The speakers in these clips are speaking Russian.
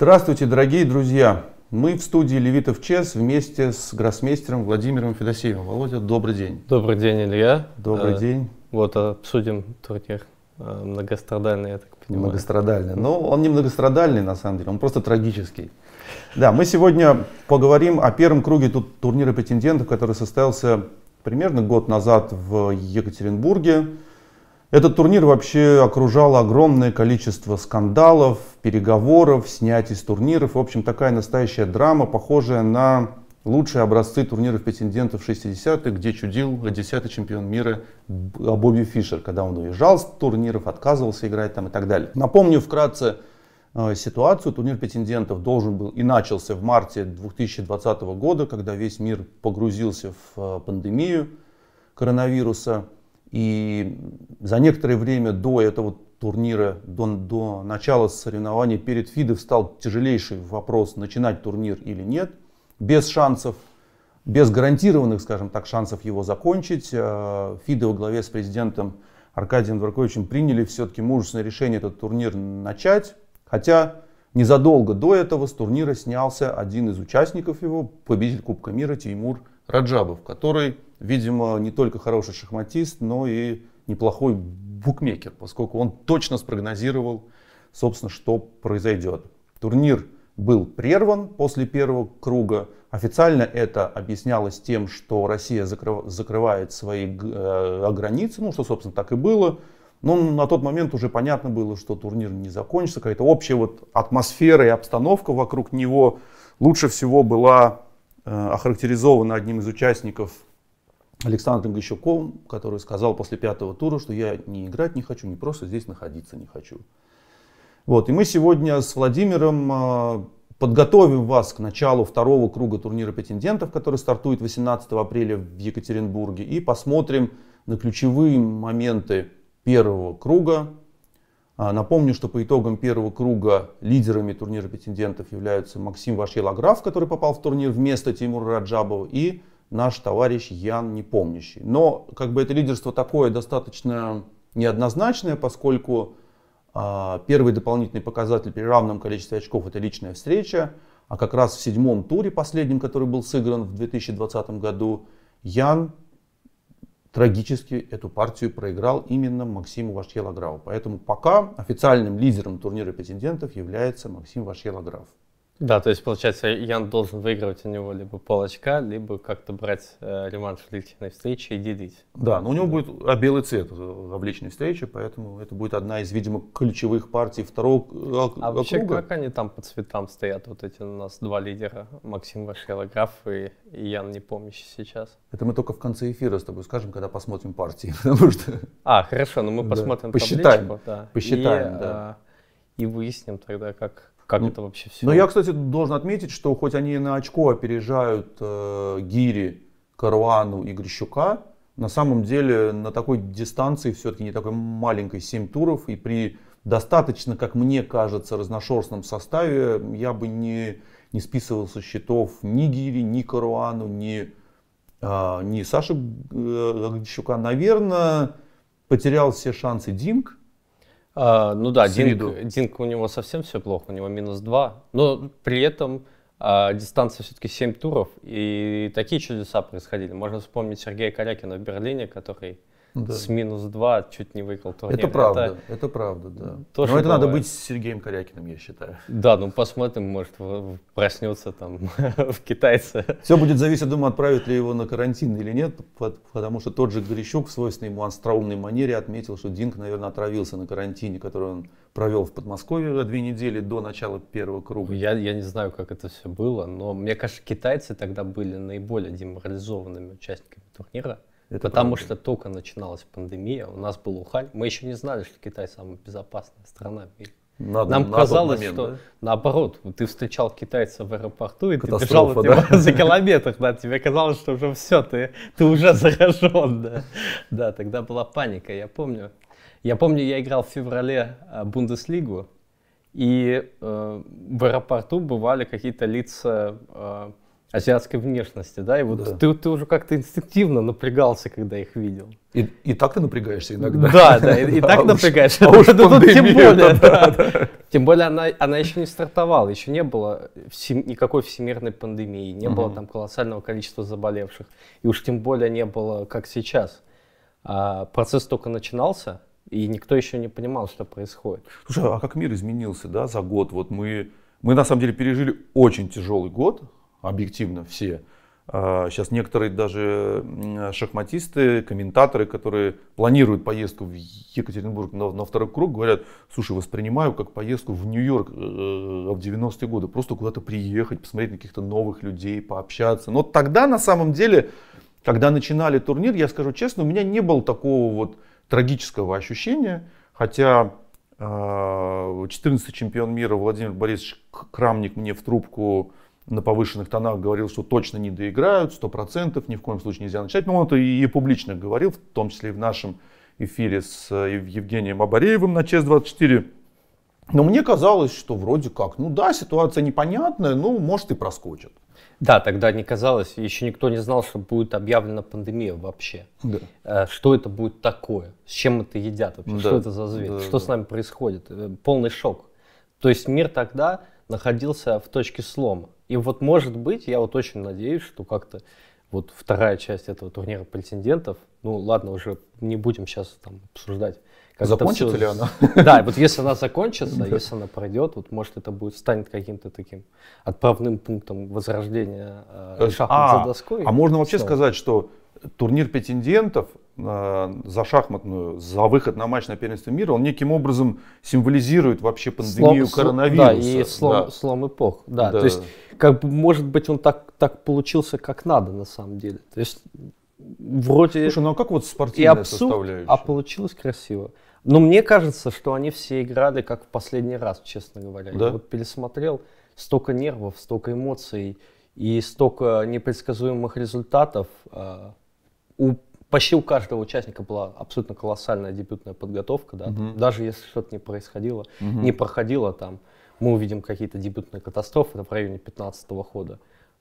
Здравствуйте, дорогие друзья! Мы в студии Левитов ЧЕС вместе с гроссмейстером Владимиром Федосеевым. Володя, добрый день. Добрый день, Илья. Добрый э, день. Вот, обсудим турнир э, многострадальный, я так понимаю. Многострадальный. Но ну, он не многострадальный, на самом деле, он просто трагический. Да, мы сегодня поговорим о первом круге тут турнира претендентов, который состоялся примерно год назад в Екатеринбурге. Этот турнир вообще окружало огромное количество скандалов, переговоров, снятий с турниров. В общем, такая настоящая драма, похожая на лучшие образцы турниров претендентов 60-х, где чудил 10-й чемпион мира Бобби Фишер, когда он уезжал с турниров, отказывался играть там и так далее. Напомню вкратце э, ситуацию. Турнир претендентов должен был и начался в марте 2020 года, когда весь мир погрузился в э, пандемию коронавируса. И за некоторое время до этого турнира, до, до начала соревнований перед Фиде встал тяжелейший вопрос, начинать турнир или нет, без шансов, без гарантированных, скажем так, шансов его закончить. Э, Фиде во главе с президентом Аркадием Дворковичем приняли все-таки мужественное решение этот турнир начать, хотя незадолго до этого с турнира снялся один из участников его, победитель Кубка мира Тимур Раджабов, который, видимо, не только хороший шахматист, но и неплохой букмекер, поскольку он точно спрогнозировал, собственно, что произойдет. Турнир был прерван после первого круга. Официально это объяснялось тем, что Россия закрывает свои э, границы, ну что, собственно, так и было. Но на тот момент уже понятно было, что турнир не закончится. Какая-то общая вот атмосфера и обстановка вокруг него лучше всего была Э, охарактеризована одним из участников Александром Грищуковым, который сказал после пятого тура, что я не играть не хочу, не просто здесь находиться не хочу. Вот, и мы сегодня с Владимиром э, подготовим вас к началу второго круга турнира претендентов, который стартует 18 апреля в Екатеринбурге, и посмотрим на ключевые моменты первого круга, а, напомню, что по итогам первого круга лидерами турнира претендентов являются Максим Вашьелаграф, который попал в турнир вместо Тимура Раджабова, и наш товарищ Ян Непомнящий. Но как бы это лидерство такое достаточно неоднозначное, поскольку э, первый дополнительный показатель при равном количестве очков это личная встреча, а как раз в седьмом туре, последнем, который был сыгран в 2020 году, Ян трагически эту партию проиграл именно Максим Вашьелограу. Поэтому пока официальным лидером турнира претендентов является Максим Вашьелограу. Да, то есть, получается, Ян должен выигрывать у него либо пол очка, либо как-то брать э, реванш в личной встрече и делить. Да, но у него да. будет а, белый цвет э, в личной встрече, поэтому это будет одна из, видимо, ключевых партий второго э, а округа. вообще, как они там по цветам стоят, вот эти у нас два лидера, Максим Вашело, Граф и, и Ян Непомнящий сейчас? Это мы только в конце эфира с тобой скажем, когда посмотрим партии, потому что... А, хорошо, но ну мы посмотрим да. посчитаем, табличку. Да, посчитаем, и, да. И выясним тогда, как как ну, это вообще все? Ну, я, кстати, должен отметить, что хоть они на очко опережают э, Гири, Каруану и Грищука, на самом деле на такой дистанции, все-таки не такой маленькой, 7 туров, и при достаточно, как мне кажется, разношерстном составе, я бы не, не списывал со счетов ни Гири, ни Каруану, ни, а, э, ни Саши Грищука. Наверное, потерял все шансы Динг, а, ну да, Динк, Динк у него совсем все плохо, у него минус 2. Но при этом а, дистанция все-таки 7 туров, и такие чудеса происходили. Можно вспомнить Сергея Корякина в Берлине, который да. с минус 2 чуть не выкал турнир. Это правда, это, это правда, да. То, Но это бывает. надо быть с Сергеем Корякиным, я считаю. Да, ну посмотрим, может проснется там в китайце. Все будет зависеть, думаю, отправят ли его на карантин или нет, потому что тот же Горещук в свойственной ему астроумной манере отметил, что Динк, наверное, отравился на карантине, который он провел в Подмосковье за две недели до начала первого круга. Я, я не знаю, как это все было, но мне кажется, китайцы тогда были наиболее деморализованными участниками турнира. Это Потому правда. что только начиналась пандемия, у нас был Ухань. Мы еще не знали, что Китай самая безопасная страна в мире. На, Нам на казалось, момент, что да? наоборот, ты встречал китайца в аэропорту, и ты бежал от да? за километр, да, тебе казалось, что уже все, ты, ты уже заражен, да. Да, тогда была паника, я помню. Я помню, я играл в феврале а, Бундеслигу, и э, в аэропорту бывали какие-то лица э, азиатской внешности, да, и вот да. Ты, ты уже как-то инстинктивно напрягался, когда их видел. И, и так ты напрягаешься иногда. Да, да, и, и так напрягаешься. А уж а тем более, Тем более она, она еще не стартовала, еще не было никакой всемирной пандемии, не было там колоссального количества заболевших, и уж тем более не было, как сейчас. А, процесс только начинался, и никто еще не понимал, что происходит. Слушай, а как мир изменился, да, за год? Вот мы, мы на самом деле пережили очень тяжелый год, объективно все. А, сейчас некоторые даже шахматисты, комментаторы, которые планируют поездку в Екатеринбург на, на второй круг, говорят, слушай, воспринимаю как поездку в Нью-Йорк э, э, в 90-е годы, просто куда-то приехать, посмотреть на каких-то новых людей, пообщаться. Но тогда на самом деле, когда начинали турнир, я скажу честно, у меня не было такого вот трагического ощущения, хотя 14 а, чемпион мира Владимир Борисович Крамник мне в трубку на повышенных тонах говорил, что точно не доиграют, 100%, ни в коем случае нельзя начать. Но ну, он это и публично говорил, в том числе и в нашем эфире с э, Евгением Абареевым на ЧС-24. Но мне казалось, что вроде как, ну да, ситуация непонятная, ну может и проскочит. Да, тогда не казалось, еще никто не знал, что будет объявлена пандемия вообще. Да. Э, что это будет такое? С чем это едят вообще? Да. Что это за зверь? Да, что да. с нами происходит? Э, полный шок. То есть мир тогда находился в точке слома. И вот, может быть, я вот очень надеюсь, что как-то вот вторая часть этого турнира претендентов, ну ладно, уже не будем сейчас там обсуждать. Как закончится все... ли она? Да, вот если она закончится, если она пройдет, вот может это будет станет каким-то таким отправным пунктом возрождения э, э, шахмат а, за доской. А можно вообще сказать, что турнир претендентов Э, за шахматную, за выход на матч на первенство мира, он неким образом символизирует вообще пандемию слом, коронавируса. Да, и слом, да. слом эпох. Да, да. То есть, как бы, может быть, он так, так получился, как надо на самом деле. То есть, вроде... Слушай, ну а как вот спортивная и абсурд, составляющая? А получилось красиво. Но мне кажется, что они все играли как в последний раз, честно говоря. Да? Я вот пересмотрел столько нервов, столько эмоций и столько непредсказуемых результатов э, у почти у каждого участника была абсолютно колоссальная дебютная подготовка, да, угу. Там, даже если что-то не происходило, угу. не проходило там, мы увидим какие-то дебютные катастрофы в районе 15-го хода,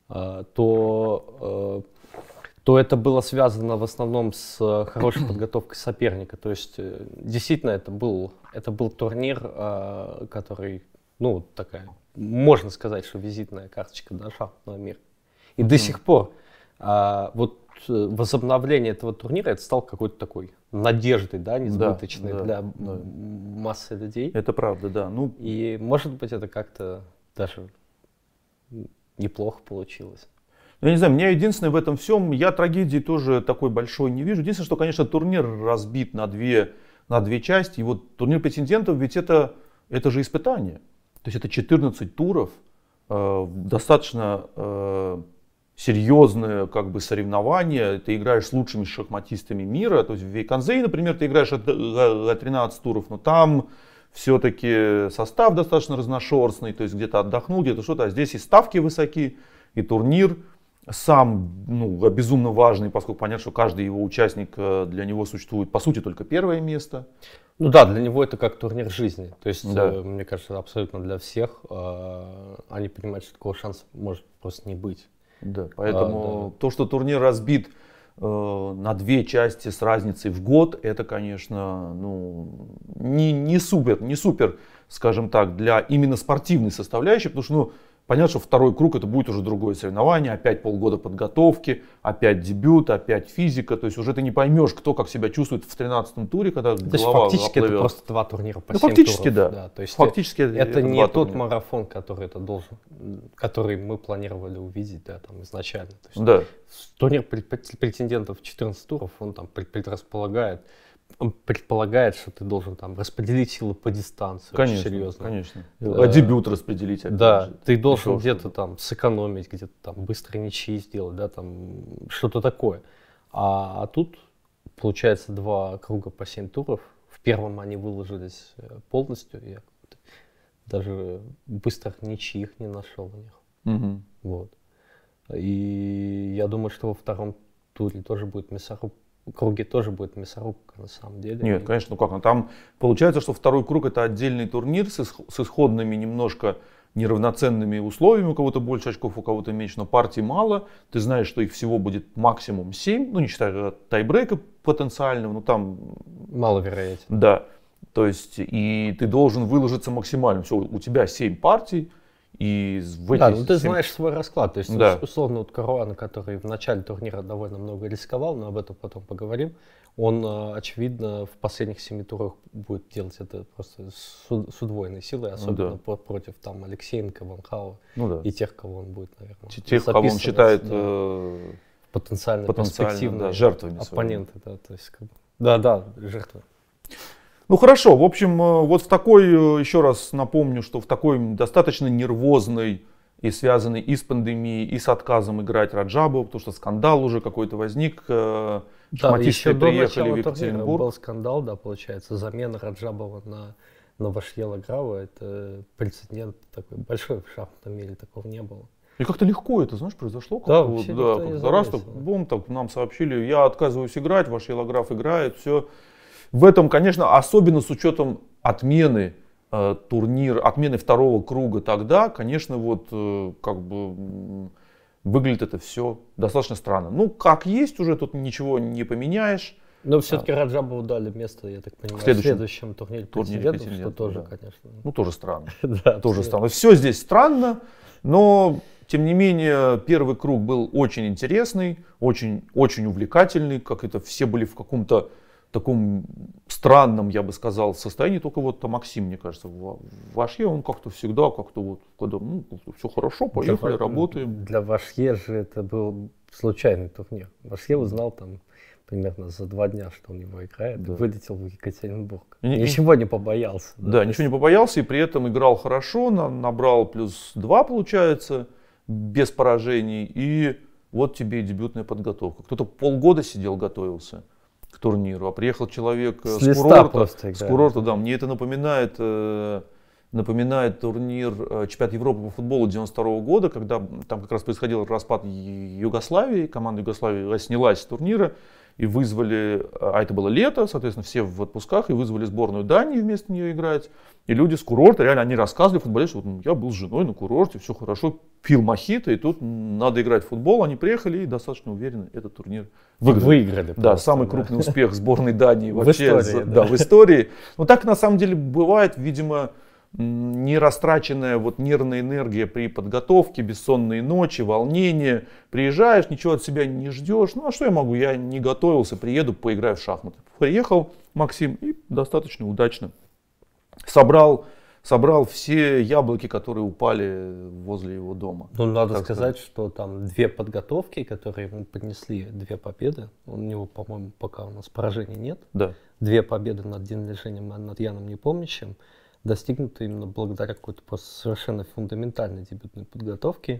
э, то, э, то это было связано в основном с э, хорошей подготовкой соперника. То есть э, действительно это был, это был турнир, э, который, ну, такая, можно сказать, что визитная карточка да, шахматного мира. И угу. до сих пор э, вот Э, возобновление этого турнира это стал какой-то такой надеждой, да, несбыточной да, да, для да. массы людей. Это правда, да. Ну и может быть это как-то даже неплохо получилось. Ну, я не знаю, меня единственное в этом всем, я трагедии тоже такой большой не вижу. Единственное, что, конечно, турнир разбит на две, на две части. И вот турнир претендентов, ведь это, это же испытание. То есть это 14 туров, э, достаточно э, серьезное как бы соревнование, ты играешь с лучшими шахматистами мира, то есть в Вейконзее, например, ты играешь за э, 13 туров, но там все-таки состав достаточно разношерстный, то есть где-то отдохнул, где-то что-то, а здесь и ставки высоки, и турнир сам ну, безумно важный, поскольку понятно, что каждый его участник, э, для него существует, по сути, только первое место. Ну да, для него это как турнир жизни. То есть, да. Э, мне кажется, абсолютно для всех. А, они понимают, что такого шанса может просто не быть. Да, поэтому а, да. то, что турнир разбит э, на две части с разницей в год, это, конечно, ну, не, не супер, не супер, скажем так, для именно спортивной составляющей, потому что, ну, Понятно, что второй круг это будет уже другое соревнование, опять полгода подготовки, опять дебют, опять физика. То есть уже ты не поймешь, кто как себя чувствует в 13-м туре, когда то голова есть, фактически оплывет. это просто два турнира по ну, фактически, туров, да. да. То есть фактически это, это не тот турнира. марафон, который это должен, который мы планировали увидеть, да, там изначально. То есть, да. Турнир претендентов 14 туров, он там предрасполагает предполагает, что ты должен там распределить силы по дистанции. Конечно, серьезно. конечно. Э, а дебют распределить. Да, же. ты должен где-то там сэкономить, где-то там быстро ничьи сделать, да, там что-то такое. А, а тут получается два круга по семь туров. В первом они выложились э, полностью. Я даже быстрых ничьих не нашел у них. Угу. Вот. И я думаю, что во втором туре тоже будет мясорубка круге тоже будет мясорубка на самом деле. Нет, конечно, ну как, ну там получается, что второй круг это отдельный турнир с, с исходными немножко неравноценными условиями, у кого-то больше очков, у кого-то меньше, но партий мало, ты знаешь, что их всего будет максимум 7, ну не считая э, тайбрейка потенциального, но ну, там... Мало вероятно. Да, то есть и ты должен выложиться максимально, все, у тебя 7 партий, и в эти да, ну ты знаешь свой расклад. То есть, да. условно, вот Каруана, который в начале турнира довольно много рисковал, но об этом потом поговорим, он, а, очевидно, в последних семи турах будет делать это просто с, удвоенной силой, особенно ну, да. против там Алексеенко, Ванхау ну, да. и тех, кого он будет, наверное, Тех, кого он считает да, э, потенциально, потенциально да, жертвами оппоненты. Своими. Да, то есть, как да, да, жертвы. Ну хорошо, в общем, э, вот в такой, э, еще раз напомню, что в такой достаточно нервозной и связанной и с пандемией, и с отказом играть Раджабу, потому что скандал уже какой-то возник. Э, да, еще до начала. в Екатеринбург. был скандал, да, получается, замена Раджабова на Новошьела Грава. Это прецедент такой большой в шахматном мире, такого не было. И как-то легко это, знаешь, произошло. Как да, вот, да, как раз так, бум, так нам сообщили, я отказываюсь играть, ваш Елограф играет, все. В этом, конечно, особенно с учетом отмены э, турнира, отмены второго круга тогда, конечно, вот э, как бы выглядит это все достаточно странно. Ну, как есть уже, тут ничего не поменяешь. Но а. все-таки да. Раджабову дали место, я так понимаю, в следующем, в следующем турнире, турнире претендентов, что тоже, да. конечно. Ну, тоже странно. да, тоже странно. Все здесь странно, но, тем не менее, первый круг был очень интересный, очень, очень увлекательный, как это все были в каком-то таком странном, я бы сказал, состоянии. Только вот -то Максим, мне кажется, в, он как-то всегда как-то вот, когда ну, все хорошо, поехали, для, работаем. Для Вашье же это был случайный турнир. Вашье узнал там примерно за два дня, что у него играет, да. вылетел в Екатеринбург. И, ничего не побоялся. Да, да ничего не побоялся, и при этом играл хорошо, на, набрал плюс два, получается, без поражений. И вот тебе и дебютная подготовка. Кто-то полгода сидел, готовился турниру, а приехал человек э, с, с курорта. Просто, с курорта, да. Мне это напоминает, э, напоминает турнир э, чемпионат Европы по футболу 92 -го года, когда там как раз происходил распад Югославии, команда Югославии снялась с турнира, и вызвали, а это было лето, соответственно, все в отпусках, и вызвали сборную Дании вместо нее играть. И люди с курорта, реально, они рассказывали футболисты, что вот, я был с женой на курорте, все хорошо, пил мохито, и тут надо играть в футбол. Они приехали и достаточно уверенно этот турнир выиграли. Выиграли. Да, самый да. крупный успех сборной Дании вообще в истории. Да, да, в истории. Но ну, так на самом деле бывает, видимо, не растраченная вот нервная энергия при подготовке, бессонные ночи, волнение. Приезжаешь, ничего от себя не ждешь. Ну а что я могу? Я не готовился, приеду, поиграю в шахматы. Приехал Максим и достаточно удачно собрал собрал все яблоки, которые упали возле его дома. Ну, надо так сказать, сказать, что там две подготовки, которые ему принесли, две победы. У него, по-моему, пока у нас поражений нет. Да. Две победы над День лишением, над Яном Непомнящим. Достигнуты именно благодаря какой-то просто совершенно фундаментальной дебютной подготовке.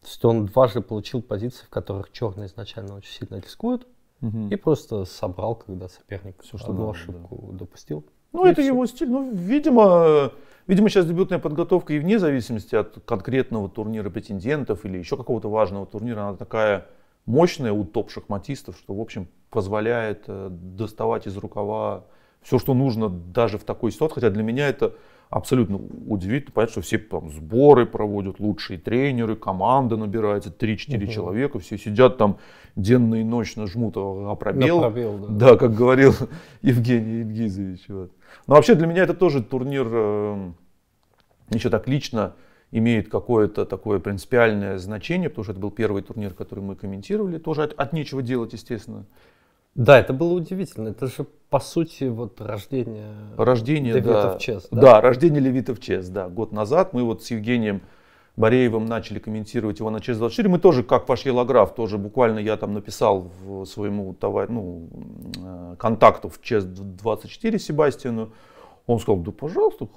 То есть он дважды получил позиции, в которых черные изначально очень сильно рискуют, угу. и просто собрал, когда соперник Все, что одну было, ошибку да. допустил. Ну, и это все. его стиль. Ну, видимо, видимо, сейчас дебютная подготовка и вне зависимости от конкретного турнира претендентов или еще какого-то важного турнира, она такая мощная у топ-шахматистов, что, в общем, позволяет э, доставать из рукава все, что нужно даже в такой ситуации, хотя для меня это абсолютно удивительно, понятно, что все там сборы проводят, лучшие тренеры, команда набирается, 3-4 угу. человека, все сидят там денно и ночь нажмут а, а пробел. На пробел да. да, как говорил Евгений Ильгизович. Вот. Но вообще для меня это тоже турнир э, еще так лично имеет какое-то такое принципиальное значение, потому что это был первый турнир, который мы комментировали, тоже от, от нечего делать, естественно. Да, это было удивительно. Это же по сути вот рождение, рождение Левитов да. ЧЕС. Да? да, рождение Левитов ЧЕС, да. Год назад мы вот с Евгением Бореевым начали комментировать его на ЧЕС-24. Мы тоже, как ваш Елограф, тоже буквально я там написал в своему товар, ну, э, контакту в ЧЕС-24 Себастьяну. Он сказал, да пожалуйста,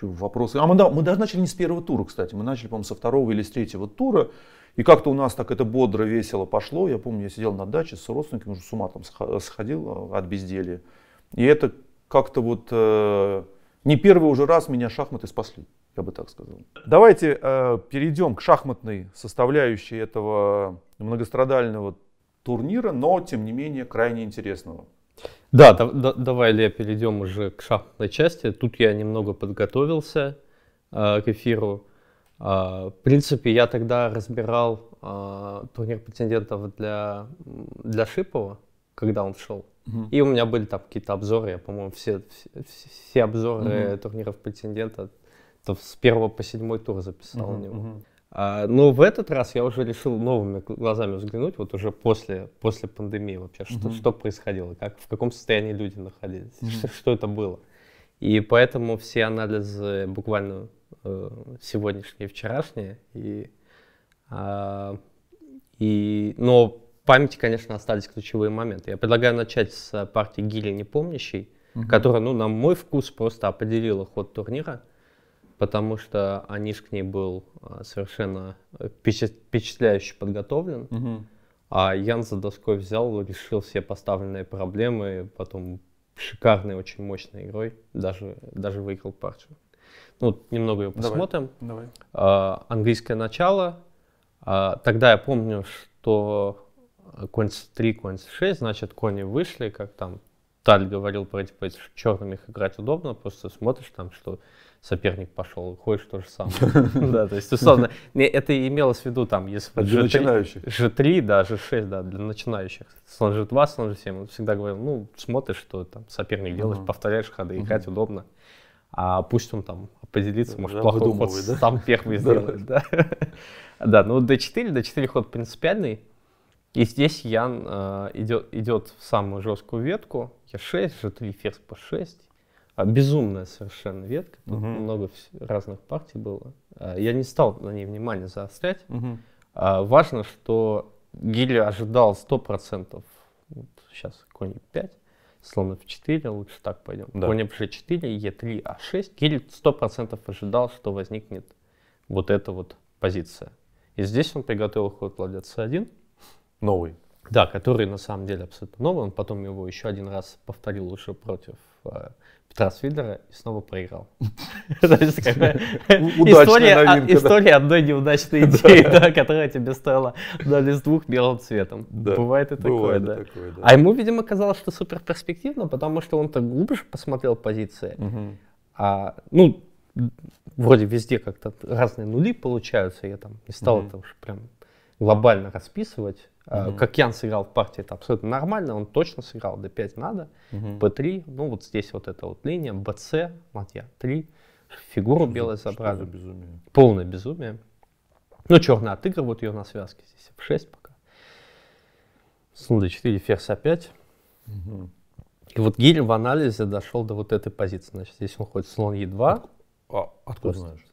вопросы. А мы, да, мы даже начали не с первого тура, кстати. Мы начали, по-моему, со второго или с третьего тура. И как-то у нас так это бодро, весело пошло. Я помню, я сидел на даче с родственниками, уже с ума там сходил а, от безделья. И это как-то вот э, не первый уже раз меня шахматы спасли, я бы так сказал. Давайте э, перейдем к шахматной составляющей этого многострадального турнира, но тем не менее крайне интересного. Да, да, да давай, Илья, перейдем уже к шахматной части. Тут я немного подготовился э, к эфиру. А, в принципе, я тогда разбирал а, турнир претендентов для, для Шипова, когда он шел. Угу. И у меня были там какие-то обзоры, я, по-моему, все, все, все обзоры угу. турниров претендента то с первого по седьмой тур записал угу, у него. Угу. А, но в этот раз я уже решил новыми глазами взглянуть, вот уже после, после пандемии вообще, угу. что, что происходило, как, в каком состоянии люди находились, угу. что, что это было. И поэтому все анализы буквально Э, сегодняшнее и вчерашнее. И, а, и, но в памяти, конечно, остались ключевые моменты. Я предлагаю начать с партии Гили Непомнящий, угу. которая, ну, на мой вкус, просто определила ход турнира, потому что Аниш к ней был а, совершенно впечатляюще подготовлен. Угу. А Ян за доской взял, решил все поставленные проблемы, потом шикарной, очень мощной игрой даже, даже выиграл партию. Ну, вот немного ее посмотрим. Давай, давай. А, английское начало. А, тогда я помню, что конь c3, конь c6, значит, кони вышли, как там Таль говорил про эти позиции, что черными их играть удобно, просто смотришь там, что соперник пошел, ходишь то же самое. Да, то есть, условно, это имелось в виду там, если... Для начинающих. G3, да, G6, да, для начинающих. Слон G2, слон G7, он всегда говорил, ну, смотришь, что там соперник делает, повторяешь ходы, играть удобно а пусть он там поделиться, может, да, плохой ход да? сам первый сделает. Да. ну D4, D4 ход принципиальный. И здесь Ян э, идет, идет в самую жесткую ветку. Е6, G3, ферзь по 6. А, безумная совершенно ветка. много разных партий было. А, я не стал на ней внимания заострять. А, важно, что Гилли ожидал 100%, вот сейчас конь 5, слон f4, лучше так пойдем. Да. Конь f4, e3, a6. Кирилл 100% ожидал, что возникнет вот эта вот позиция. И здесь он приготовил ход ладья c1. Новый. Да, который на самом деле абсолютно новый. Он потом его еще один раз повторил уже против э, Петра Свидера и снова проиграл. История одной неудачной идеи, которая тебе стоила ноль из двух белым цветом. Бывает и такое, да. А ему, видимо, казалось, что супер перспективно, потому что он так глубже посмотрел позиции. А, ну, вроде везде как-то разные нули получаются. Я там не стал это уж прям глобально расписывать Mm-hmm. Как Ян сыграл в партии, это абсолютно нормально, он точно сыграл, d5 надо, mm-hmm. b3, ну вот здесь вот эта вот линия, bc, матья 3, фигуру что белой забрали. Что за безумие? Полное безумие. Ну, черная отыгрывают ее на связке здесь, f6 пока. Слон d4, ферзь a5. Mm-hmm. И вот Гирь в анализе дошел до вот этой позиции, значит, здесь он ходит слон e2. А, откуда знаешь?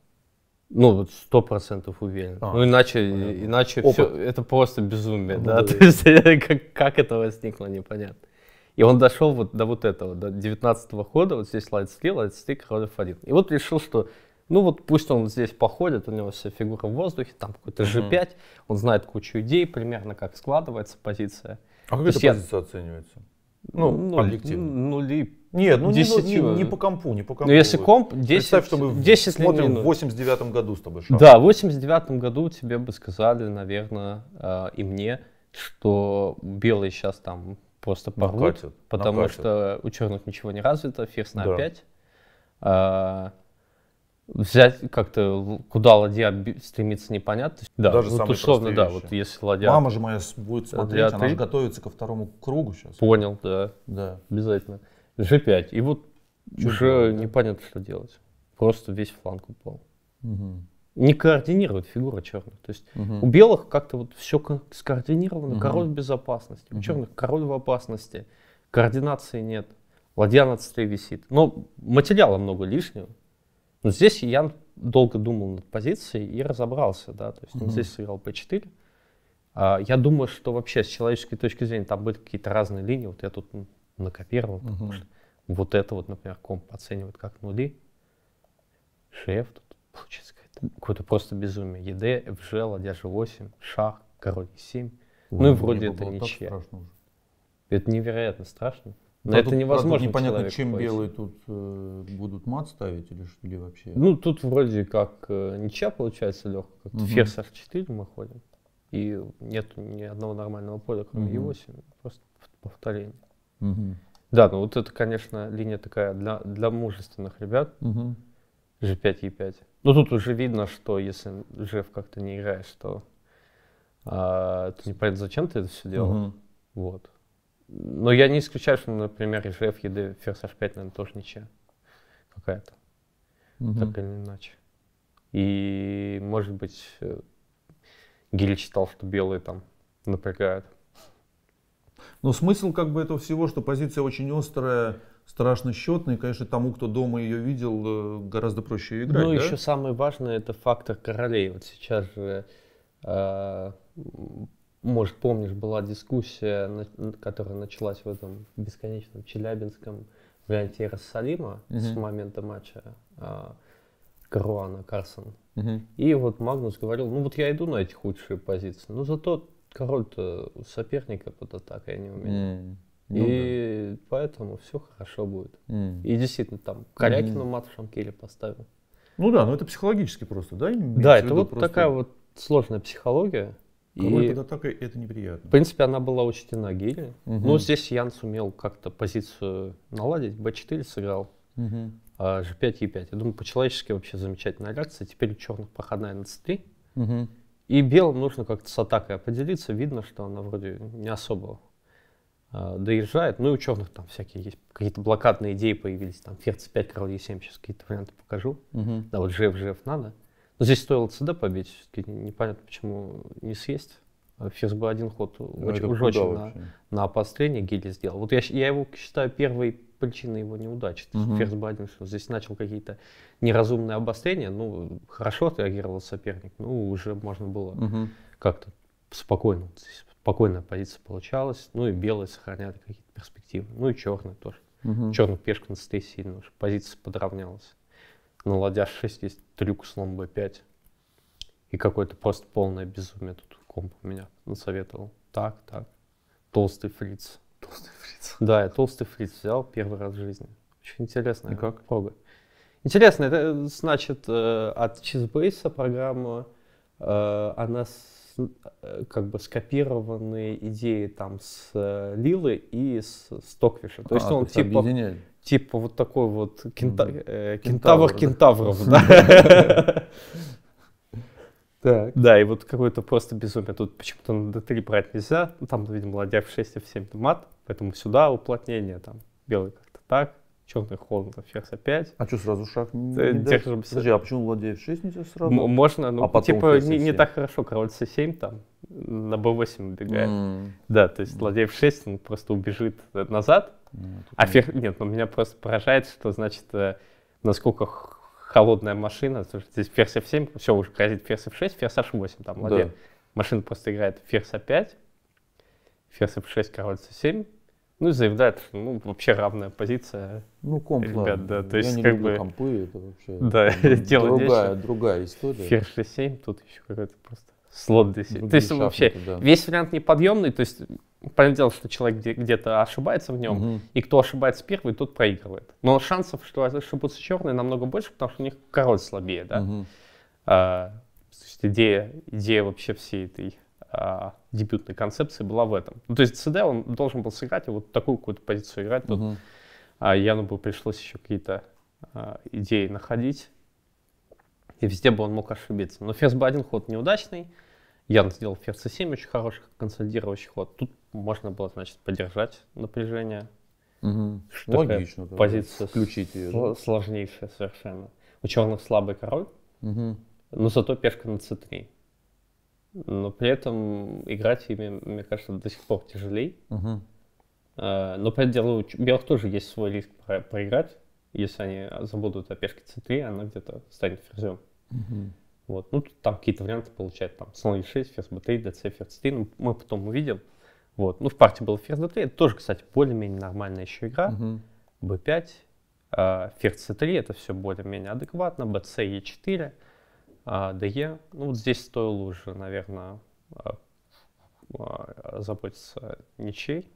Ну, сто процентов уверен. А, ну, иначе, понятно. иначе все, это просто безумие, ну, да? да. То есть, как, как это возникло, непонятно. И он дошел вот до вот этого, до 19 хода, вот здесь лайт слил, лайт стик, король фарит. И вот решил, что ну вот пусть он здесь походит, у него вся фигура в воздухе, там какой-то G5, он знает кучу идей, примерно как складывается позиция. А как То эта позиция я... оценивается? Ну, ну объективно. Нули. Ну, Нет, ну 10, не, не, не по компу, не по ну, компу. Но если комп 10, Представь, что мы 10 смотрим в 89 году с тобой. Шар. Да, в 89 году тебе бы сказали, наверное, э, и мне, что белые сейчас там просто порвут, потому накатит. что у черных ничего не развито, ферзь на да. 5. Э, взять как-то куда ладья стремится непонятно. Да, Даже вот условно, да, вот если ладья. Мама же моя будет смотреть, ладья она 3. же готовится ко второму кругу сейчас. Понял, да. Да. Обязательно. G5. И вот Чуть уже да. непонятно, что делать. Просто весь фланг упал. Угу. Не координирует фигура черных. То есть угу. у белых как-то вот все скоординировано. Угу. Король в безопасности. Угу. У черных король в опасности. Координации нет. Ладья на c висит. Но материала много лишнего. Но ну, здесь я долго думал над позицией и разобрался, да, то есть mm-hmm. здесь сыграл P4. А, я думаю, что вообще с человеческой точки зрения там были какие-то разные линии, вот я тут накопировал, mm-hmm. потому что вот это вот, например, комп оценивает как нули, шеф тут получается какое-то просто безумие. ЕД, ФЖ, ладья G8, шах, король E7. ну и вроде это ничья. Это невероятно страшно. Но это тут, невозможно. Тут непонятно, чем платить. белые тут э, будут мат ставить или, что ли вообще. Ну, тут вроде как э, ничья получается легкая. Угу. Ферзь f4 мы ходим. И нет ни одного нормального поля, кроме угу. e8. Просто повторение. Угу. Да, ну вот это, конечно, линия такая для, для мужественных ребят. Угу. g5, e5. Ну тут уже видно, что если g как-то не играешь, то а, ты не понятно, зачем ты это все делал. Угу. Вот. Но я не исключаю, что, например, Ижев, еды Ферзь H5, наверное, тоже ничья какая-то. Угу. Так или иначе. И, может быть, э, Гиль считал, что белые там напрягают. Но смысл как бы этого всего, что позиция очень острая, страшно счетная, и, конечно, тому, кто дома ее видел, э, гораздо проще играть. Ну, да? еще самое важное это фактор королей. Вот сейчас же э, может, помнишь, была дискуссия, которая началась в этом бесконечном челябинском варианте Иерусалима угу. с момента матча а, Каруана Карсон. Угу. И вот Магнус говорил, ну вот я иду на эти худшие позиции, но зато король-то соперника под атакой не умеет. Mm. Ну, и да. поэтому все хорошо будет. Mm. И действительно, там Корякину mm. -hmm. матушам Келли поставил. Ну да, но ну это психологически просто, да? да, это вот просто... такая вот сложная психология. Король и, под атакой это неприятно. В принципе, она была учтена Гири. Угу. Но здесь Ян сумел как-то позицию наладить. Б4 сыграл. Угу. А G5, E5. Я думаю, по-человечески вообще замечательная реакция. Теперь у черных проходная на c3. Угу. И белым нужно как-то с атакой определиться. Видно, что она вроде не особо э, доезжает. Ну и у черных там всякие есть какие-то блокадные идеи появились. Там ферзь 5, король Е7, сейчас какие-то варианты покажу. Угу. Да, вот жев, жев надо. Но ну, здесь стоило ЦД побить, все-таки непонятно, почему не съесть. А Ферзь бы один ход ну, очень, уж очень на, на опострение Гилли сделал. Вот я, я его считаю первой причиной его неудачи. угу. Ферзь бы один, что здесь начал какие-то неразумные обострения, ну, хорошо отреагировал соперник, ну, уже можно было угу. как-то спокойно, спокойная позиция получалась, ну и белые сохраняли какие-то перспективы, ну и черные тоже. Угу. Черную пешку на стей сильно уже, позиция подравнялась на ладья 6 есть трюк слон b5. И какое-то просто полное безумие тут комп у меня насоветовал. Так, так. Толстый фриц. Толстый фриц. Да, я толстый фриц взял первый раз в жизни. Очень интересно как? прога. Интересно, это значит э, от Cheesebase программа, э, она с, э, как бы скопированные идеи там с Лилы и с Стоквиша. То а, есть он то типа объединяет типа вот такой вот кента... mm кентавр кентавров, да. Так. Да, и вот какое-то просто безумие. Тут почему-то на D3 брать нельзя. Ну, там, видимо, ладья в 6 F7 а мат. Поэтому сюда уплотнение. Там белый как-то так, черный холм, ферзь опять. А что, сразу шаг не Держимся. Подожди, а почему ладья в 6 нельзя сразу? можно, ну, а типа не, не так хорошо. Король C7 там на B8 убегает. Mm. Да, то есть ладья в 6 он просто убежит назад, ну, а фер... Нет, но ну, меня просто поражает, что значит, э, насколько холодная машина. Здесь ферзь f7, все, уже грозит ферзь f6, ферзь h8 там, ладья. Да. Машина просто играет ферзь a5, а ферзь f6, король c7. Ну и заявляет, что ну, вообще равная позиция. Ну, комп, ребят, ладно. да. То Я есть, не как люблю бы... компы, это вообще да, дело другая, другая история. Ферзь f7, тут еще какой-то просто слот d7. Ну, то есть, ну, вообще, да. весь вариант неподъемный, то есть понятное дело, что человек где-то ошибается в нем, угу. и кто ошибается первый, тот проигрывает. Но шансов, что а, ошибутся черные, намного больше, потому что у них король слабее, да. Угу. А, то есть идея, идея вообще всей этой а, дебютной концепции была в этом. Ну, то есть ЦД, он должен был сыграть, и вот такую какую-то позицию играть. Тут а, Яну бы пришлось еще какие-то а, идеи находить, и везде бы он мог ошибиться. Но ферзь бы один ход неудачный, Ян сделал ферзь FC7 очень хороший консолидирующий ход. Тут можно было, значит, поддержать напряжение. Угу. Что Логично. Позиция включить ее. да? Сложнейшая совершенно. У черных слабый король, угу. но зато пешка на c3. Но при этом играть ими, мне кажется, до сих пор тяжелее. Угу. А, но при этом у белых тоже есть свой риск проиграть, если они забудут о пешке c3, она где-то станет ферзем. Угу. Вот. Ну, там какие-то варианты получают, там, слон e6, ферзь b3, dc, ферзь 3, ну, мы потом увидим. Вот. Ну, в партии был ферзь d3, это тоже, кстати, более-менее нормальная еще игра. Угу. b5, ферзь c3, это все более-менее адекватно, bc, e4, э, de. Ну, вот здесь стоило уже, наверное, а, а, заботиться ничей, то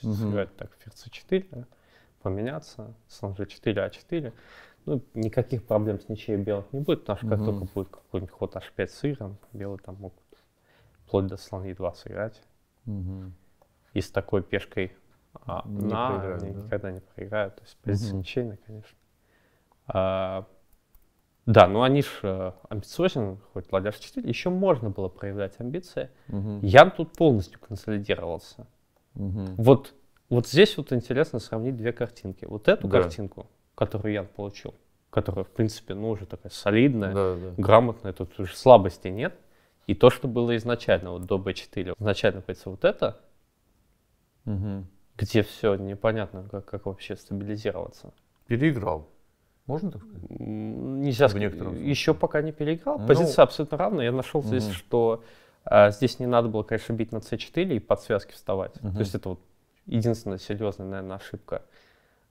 есть угу. сыграть так ферзь c4, поменяться, слон g4, а4. Ну, никаких проблем с ничьей белых не будет, потому что как угу. только будет какой-нибудь ход h5 сыром, белые там могут вплоть до слон e2 сыграть. Угу. И с такой пешкой а, не на проиграли, они да? никогда не проиграют. То есть позиция угу. ничейная, конечно. А, да, ну они же э, амбициозен, хоть ладья 4 еще можно было проявлять амбиции. Угу. Ян тут полностью консолидировался. Угу. Вот, вот здесь вот интересно сравнить две картинки. Вот эту да. картинку которую я получил, которая, в принципе, ну, уже такая солидная, да, да. грамотная, тут уже слабости нет. И то, что было изначально, вот до B4, изначально, кажется, вот это, угу. где все непонятно, как, как вообще стабилизироваться. Переиграл. Можно так сказать? Нельзя сказать. Еще пока не переиграл. Ну... Позиция абсолютно равна. Я нашел угу. здесь, что а, здесь не надо было, конечно, бить на C4 и под связки вставать. Угу. То есть это вот единственная серьезная, наверное, ошибка.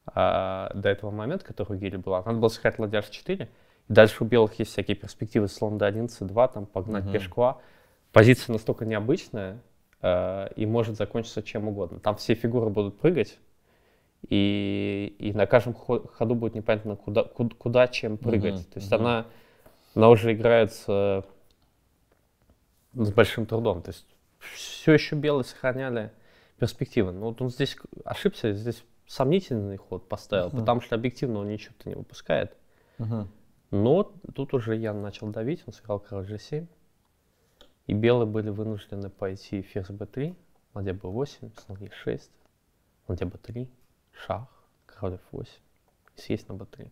А, до этого момента, который у Гели была. Надо было сыграть ладья f4. И дальше у белых есть всякие перспективы слон d1, c2, там погнать угу. А, Позиция настолько необычная а, и может закончиться чем угодно. Там все фигуры будут прыгать, и, и на каждом ходу будет непонятно, куда, куда, куда чем прыгать. Угу, То есть угу. она, она уже играет с, с большим трудом. То есть все еще белые сохраняли перспективы. Но ну, вот он здесь ошибся, здесь сомнительный ход поставил, uh-huh. потому что объективно он ничего-то не выпускает. Uh-huh. Но тут уже Ян начал давить, он сыграл король g7. И белые были вынуждены пойти ферзь b3, ладья b8, слон e6, ладья b3, шах, король f8, и съесть на b3.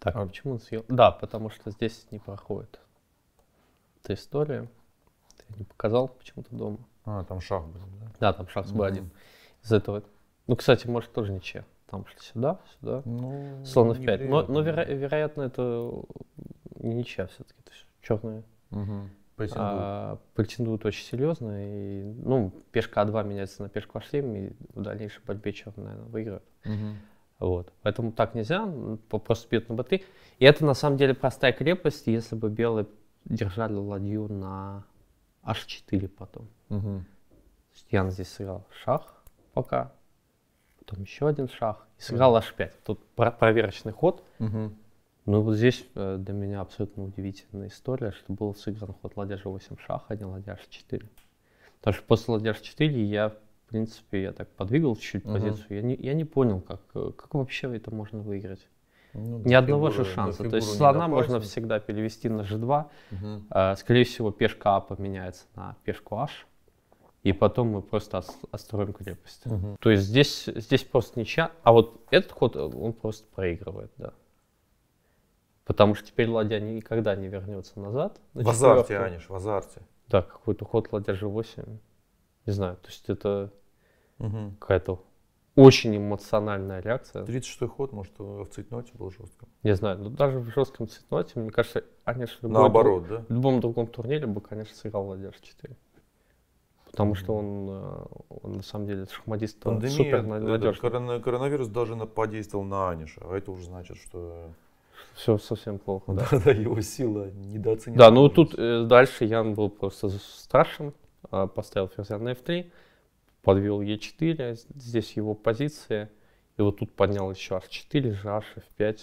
Так, а почему он съел? Да, потому что здесь не проходит эта история. Я не показал почему-то дома. Ну, а, там шах был, да? Да, там шах был mm-hmm. один. Из этого. Ну, кстати, может, тоже ничья. Там что сюда, сюда. Ну, Слон f5. Но, но веро- вероятно, это не ничья все-таки. Это черная. Угу. Претендует. А, претендует очень серьезно. И, ну, пешка А2 меняется на пешку А7, и в дальнейшем борьбе черные наверное, выиграет. Угу. Вот. Поэтому так нельзя, ну, просто бьет на b3. И это на самом деле простая крепость, если бы белые держали ладью на h4 потом. Угу. Яна здесь сыграл шах пока, потом еще один шах, и сыграл аж 5. Тут про проверочный ход. Угу. Ну вот здесь э, для меня абсолютно удивительная история, что был сыгран ход ладья g8 шах, а не ладья h4. Потому что после ладья h4 я, в принципе, я так подвигал чуть-чуть угу. позицию, я не, я не понял, как, э, как вообще это можно выиграть. Ну, Ни одного фигуры, же шанса. То есть слона можно всегда перевести на g2. Угу. Э, скорее всего, пешка А поменяется на пешку H и потом мы просто отстроим крепость. Угу. То есть здесь, здесь просто ничья, а вот этот ход, э, он просто проигрывает, да. Потому что теперь ладья никогда не вернется назад. На в азарте, Аниш, в азарте. Да, какой-то ход ладья g8. Не знаю, то есть это угу. какая-то очень эмоциональная реакция. 36-й ход, может, э, в цветноте был жестко. Не знаю, но ну даже в жестком цветноте, мне кажется, Аниш в, любой, Наоборот, да? в любом другом турнире бы, конечно, сыграл ладья g4. Потому что он, э, он на самом деле шахматист Пандемия, супер надежный. Корона, коронавирус даже подействовал на Аниша, а это уже значит, что... Все совсем плохо, да. Да, его сила недооценена. Да, ну тут э, дальше Ян был просто старшим, а, поставил ферзя на f3, подвел e4, здесь его позиция, и вот тут поднял еще h4, же h, f5.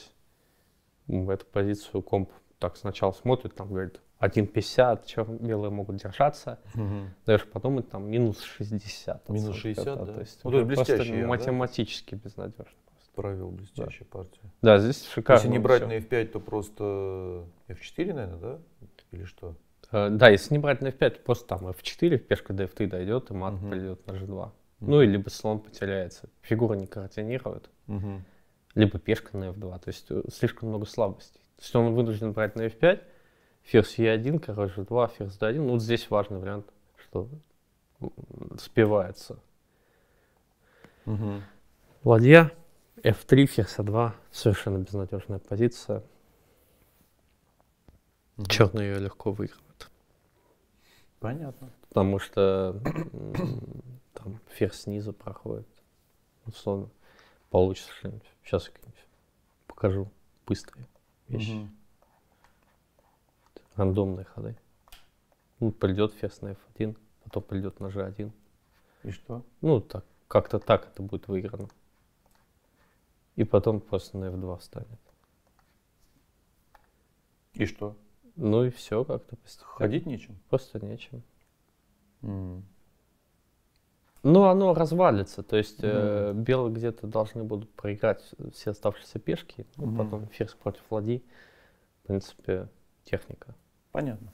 В эту позицию комп так сначала смотрит, там говорит, 1,50, черно-белые могут держаться, угу. даешь подумать, там минус 60. А минус 60, да? То есть, ну, вот ну, просто я, математически да? безнадежно. Просто. Провел блестящую да. партию. Да, здесь шикарно. Если не брать все. на F5, то просто F4, наверное, да? Или что? Э, да, если не брать на F5, то просто там F4, пешка до F3 дойдет, и мат угу. придет на G2. Угу. Ну, и либо слон потеряется. Фигура не координирует. Угу. Либо пешка на F2. То есть э, слишком много слабостей. То есть он вынужден брать на F5, ферзь е 1 король g2, ферзь d1. Ну, вот здесь важный вариант, что спивается. Угу. Ладья, f3, ферзь a2, а совершенно безнадежная позиция. Угу. Черные ее легко выигрывают. Понятно. Потому что там ферзь снизу проходит. Условно, получится что-нибудь. Сейчас покажу быстрые вещи. Угу рандомные ходы. Ну, придет фест на f1, потом придет на g1. И что? Ну, так, как-то так это будет выиграно. И потом просто на f2 встанет. И что? Ну и все как-то постепенно. Ходить нечем? Просто нечем. Mm. Ну, оно развалится. То есть mm э, белые где-то должны будут проиграть все оставшиеся пешки. mm Ну, потом ферзь против ладьи. В принципе, техника. Понятно.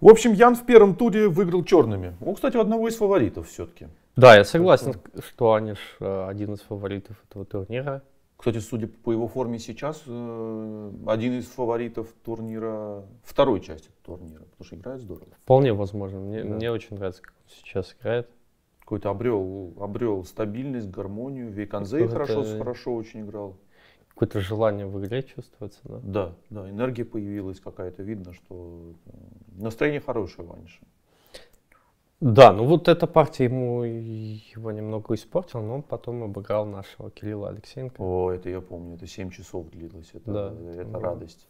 В общем, Ян в первом туре выиграл черными. Он, ну, кстати, одного из фаворитов все-таки. Да, я согласен, Поэтому... что Аниш э, один из фаворитов этого турнира. Кстати, судя по его форме сейчас, э, один из фаворитов турнира, второй части турнира, потому что играет здорово. Вполне возможно. Мне, да. мне очень нравится, как он сейчас играет. Какой-то обрел, обрел стабильность, гармонию. Вейканзей хорошо, хорошо очень играл. Какое-то желание в игре чувствуется, да? Да, да, энергия появилась какая-то, видно, что э, настроение хорошее у Да, ну вот эта партия ему его немного испортила, но он потом обыграл нашего Кирилла Алексеенко. О, это я помню, это 7 часов длилось, это, да. это да. радость.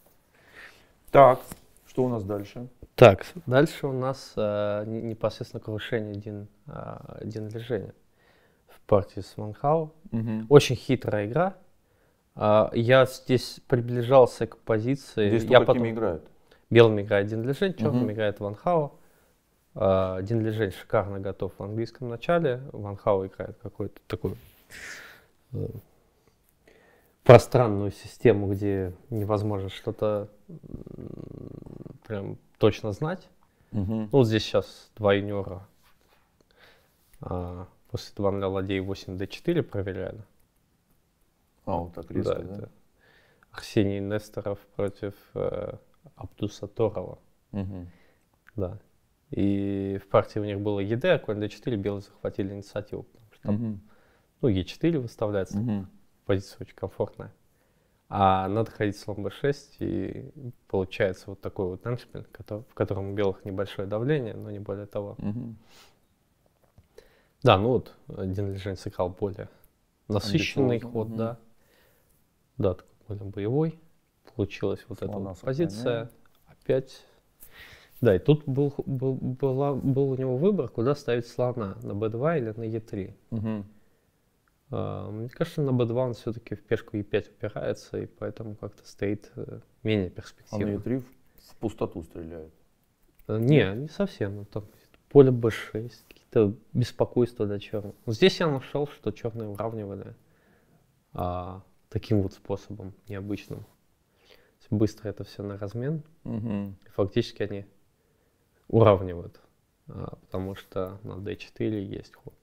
Так, что у нас дальше? Так, дальше у нас э, непосредственно крушение Дин, э, Дин Лежения в партии с Манхау. Угу. Очень хитрая игра, а, я здесь приближался к позиции. Здесь я потом... играют. Белым играет Дин Лежень, черным угу. играет Ван Хао. А, Дин Лежень шикарно готов в английском начале. Ван Хао играет какую-то такую э, пространную систему, где невозможно что-то прям точно знать. Угу. Ну, вот здесь сейчас два юниора. А, после 2 0 ладей 8 d4 проверяли. А, вот так резко, да? да? Это Арсений Несторов против э, Абдуса Торова. Угу. Да. И в партии у них было ЕД, а конь d4 белые захватили инициативу. Потому что там, угу. ну, е 4 выставляется, угу. позиция очень комфортная. А надо ходить слон b6, и получается вот такой вот эншпиль, в котором у белых небольшое давление, но не более того. Угу. Да, ну вот один лежень сыграл более насыщенный ход, угу. да. Да, такой боевой. Получилась вот эта вот позиция. Опять да, и тут был, был, была, был у него выбор, куда ставить слона, на b2 или на e3. Угу. А, мне кажется, на b2 он все-таки в пешку e5 упирается, и поэтому как-то стоит э, менее перспективно. А на e3 в пустоту стреляет? Э, не, не совсем. Ну, там поле b6, какие-то беспокойства для черных. Здесь я нашел, что черные уравнивали. А таким вот способом необычным. Быстро это все на размен. Угу. Фактически они уравнивают, а, потому что на D4 есть ход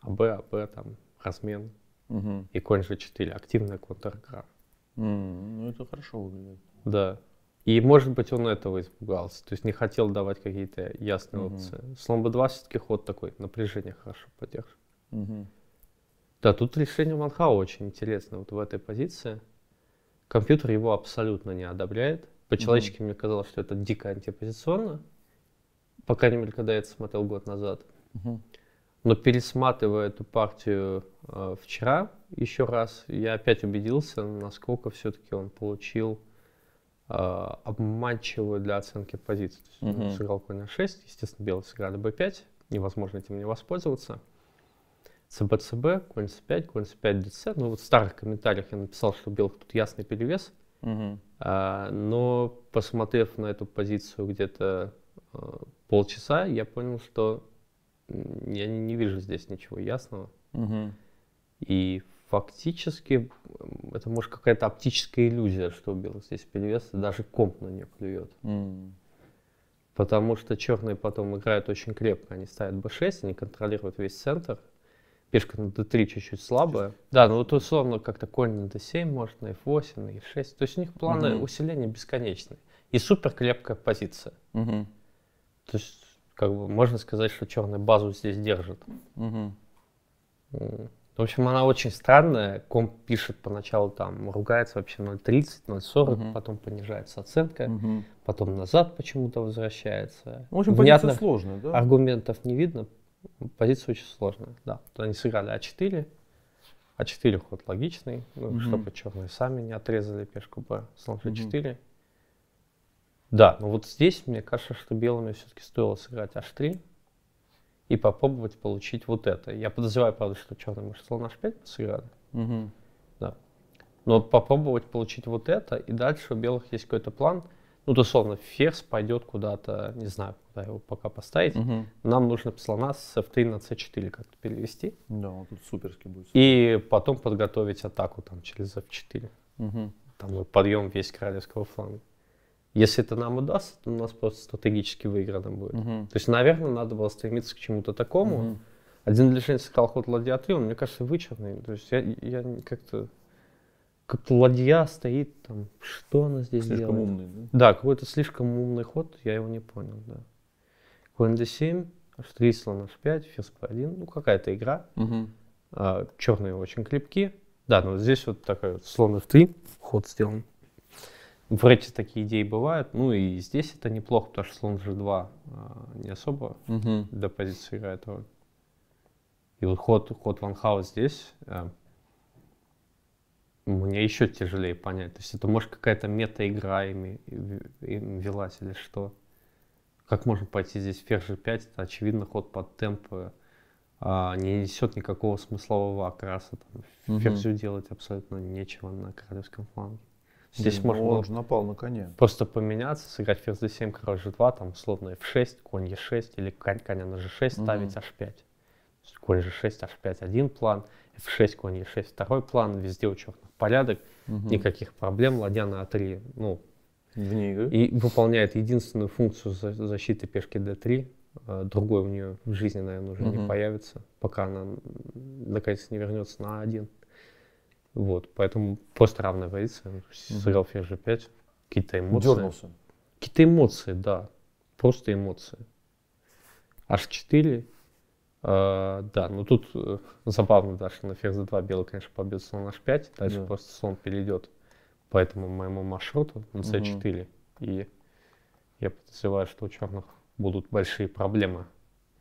а АБ, b а там размен угу. и конь G4, активная контр-игра. ну это хорошо выглядит. Да. И может быть он этого испугался, то есть не хотел давать какие-то ясные угу. опции. Слон B2 все-таки ход такой, напряжение хорошо поддерживает. Угу. Да, тут решение Манхау очень интересно вот в этой позиции. Компьютер его абсолютно не одобряет. По-человечески mm-hmm. мне казалось, что это дико антипозиционно. По крайней мере, когда я это смотрел год назад. Mm-hmm. Но пересматривая эту партию э, вчера еще раз, я опять убедился, насколько все-таки он получил э, обманчивую для оценки позицию. Mm-hmm. Сыграл конь на 6, естественно, белые сыграли b5, невозможно этим не воспользоваться. ЦБЦБ, Конс 5, Конс 5 ДЦ. Ну вот в старых комментариях я написал, что у белых тут ясный перевес. Угу. А, но посмотрев на эту позицию где-то а, полчаса, я понял, что я не, не вижу здесь ничего ясного. Угу. И фактически это может какая-то оптическая иллюзия, что у белых здесь перевес, даже комп на нее клюет. Mm. Потому что черные потом играют очень крепко, они ставят b6, они контролируют весь центр, пешка на d3 чуть-чуть слабая. Да, но ну вот условно как-то конь на d7 может, на f8, на e6. То есть у них планы угу. усиления бесконечные. И супер крепкая позиция. Угу. То есть, как бы можно сказать, что черная базу здесь держит. Угу. В общем, она очень странная. Комп пишет поначалу там, ругается вообще 0.30, 0.40, угу. потом понижается оценка, угу. потом назад почему-то возвращается. В общем, Внятных позиция сложная, да? Аргументов не видно, позиция очень сложная, да. Они сыграли А4, А4 ход логичный, ну, угу. чтобы черные сами не отрезали пешку Б, а слон F4. Да, но вот здесь мне кажется, что белыми все-таки стоило сыграть H3 и попробовать получить вот это. Я подозреваю, правда, что черные может слон H5 сыграли. Угу. Да. Но попробовать получить вот это, и дальше у белых есть какой-то план – ну, то условно, ферзь пойдет куда-то, не знаю, куда его пока поставить. Угу. Нам нужно слона с f3 на c4 как-то перевести. Да, он тут суперский будет. И потом подготовить атаку там через f4. Угу. Там подъем весь королевского фланга. Если это нам удастся, то у нас просто стратегически выиграно будет. Угу. То есть, наверное, надо было стремиться к чему-то такому. Угу. Один движение сыграл ход ладья 3, он, мне кажется, вычурный. То есть я, я как-то как-то ладья стоит там. Что она здесь слишком делает? Слишком умный, да? Да, какой-то слишком умный ход, я его не понял, да. Конь d7, h3, слон h5, ферзь b1. Ну, какая-то игра. Угу. А, черные очень крепки. Да, но ну, здесь вот такой вот слон f3 ход сделан. В речи такие идеи бывают. Ну и здесь это неплохо, потому что слон g2 а, не особо угу. до позиции играет роль. А и вот ход, ход ван хаус здесь а, мне еще тяжелее понять. То есть это, может, какая-то мета-игра им, им велась или что? Как можно пойти здесь ферзь же 5? Это, очевидно, ход под темпы а, не несет никакого смыслового окраса. Там, угу. Ферзю делать абсолютно нечего на королевском фланге. Здесь да, можно ну, он же напал на коня. просто поменяться, сыграть ферзь d7, король g2, там условно f6, конь e6 или конь, коня на g6 угу. ставить h5 конь же 6 h5 один план, f6, конь e6 второй план, везде у черных порядок, угу. никаких проблем, ладья на а3, ну, вне игры. И выполняет единственную функцию защиты пешки d3, а, другой у нее в жизни, наверное, уже угу. не появится, пока она наконец не вернется на А1. Вот, поэтому просто равная позиция, угу. сыграл ферзь g5, какие-то эмоции. Дернулся. Какие-то эмоции, да, просто эмоции. H4, а, да, ну тут э, забавно, дальше что на ферзь-2 белый, конечно, побьет слон h5, дальше да. просто слон перейдет по этому моему маршруту на c4, угу. и я подозреваю, что у черных будут большие проблемы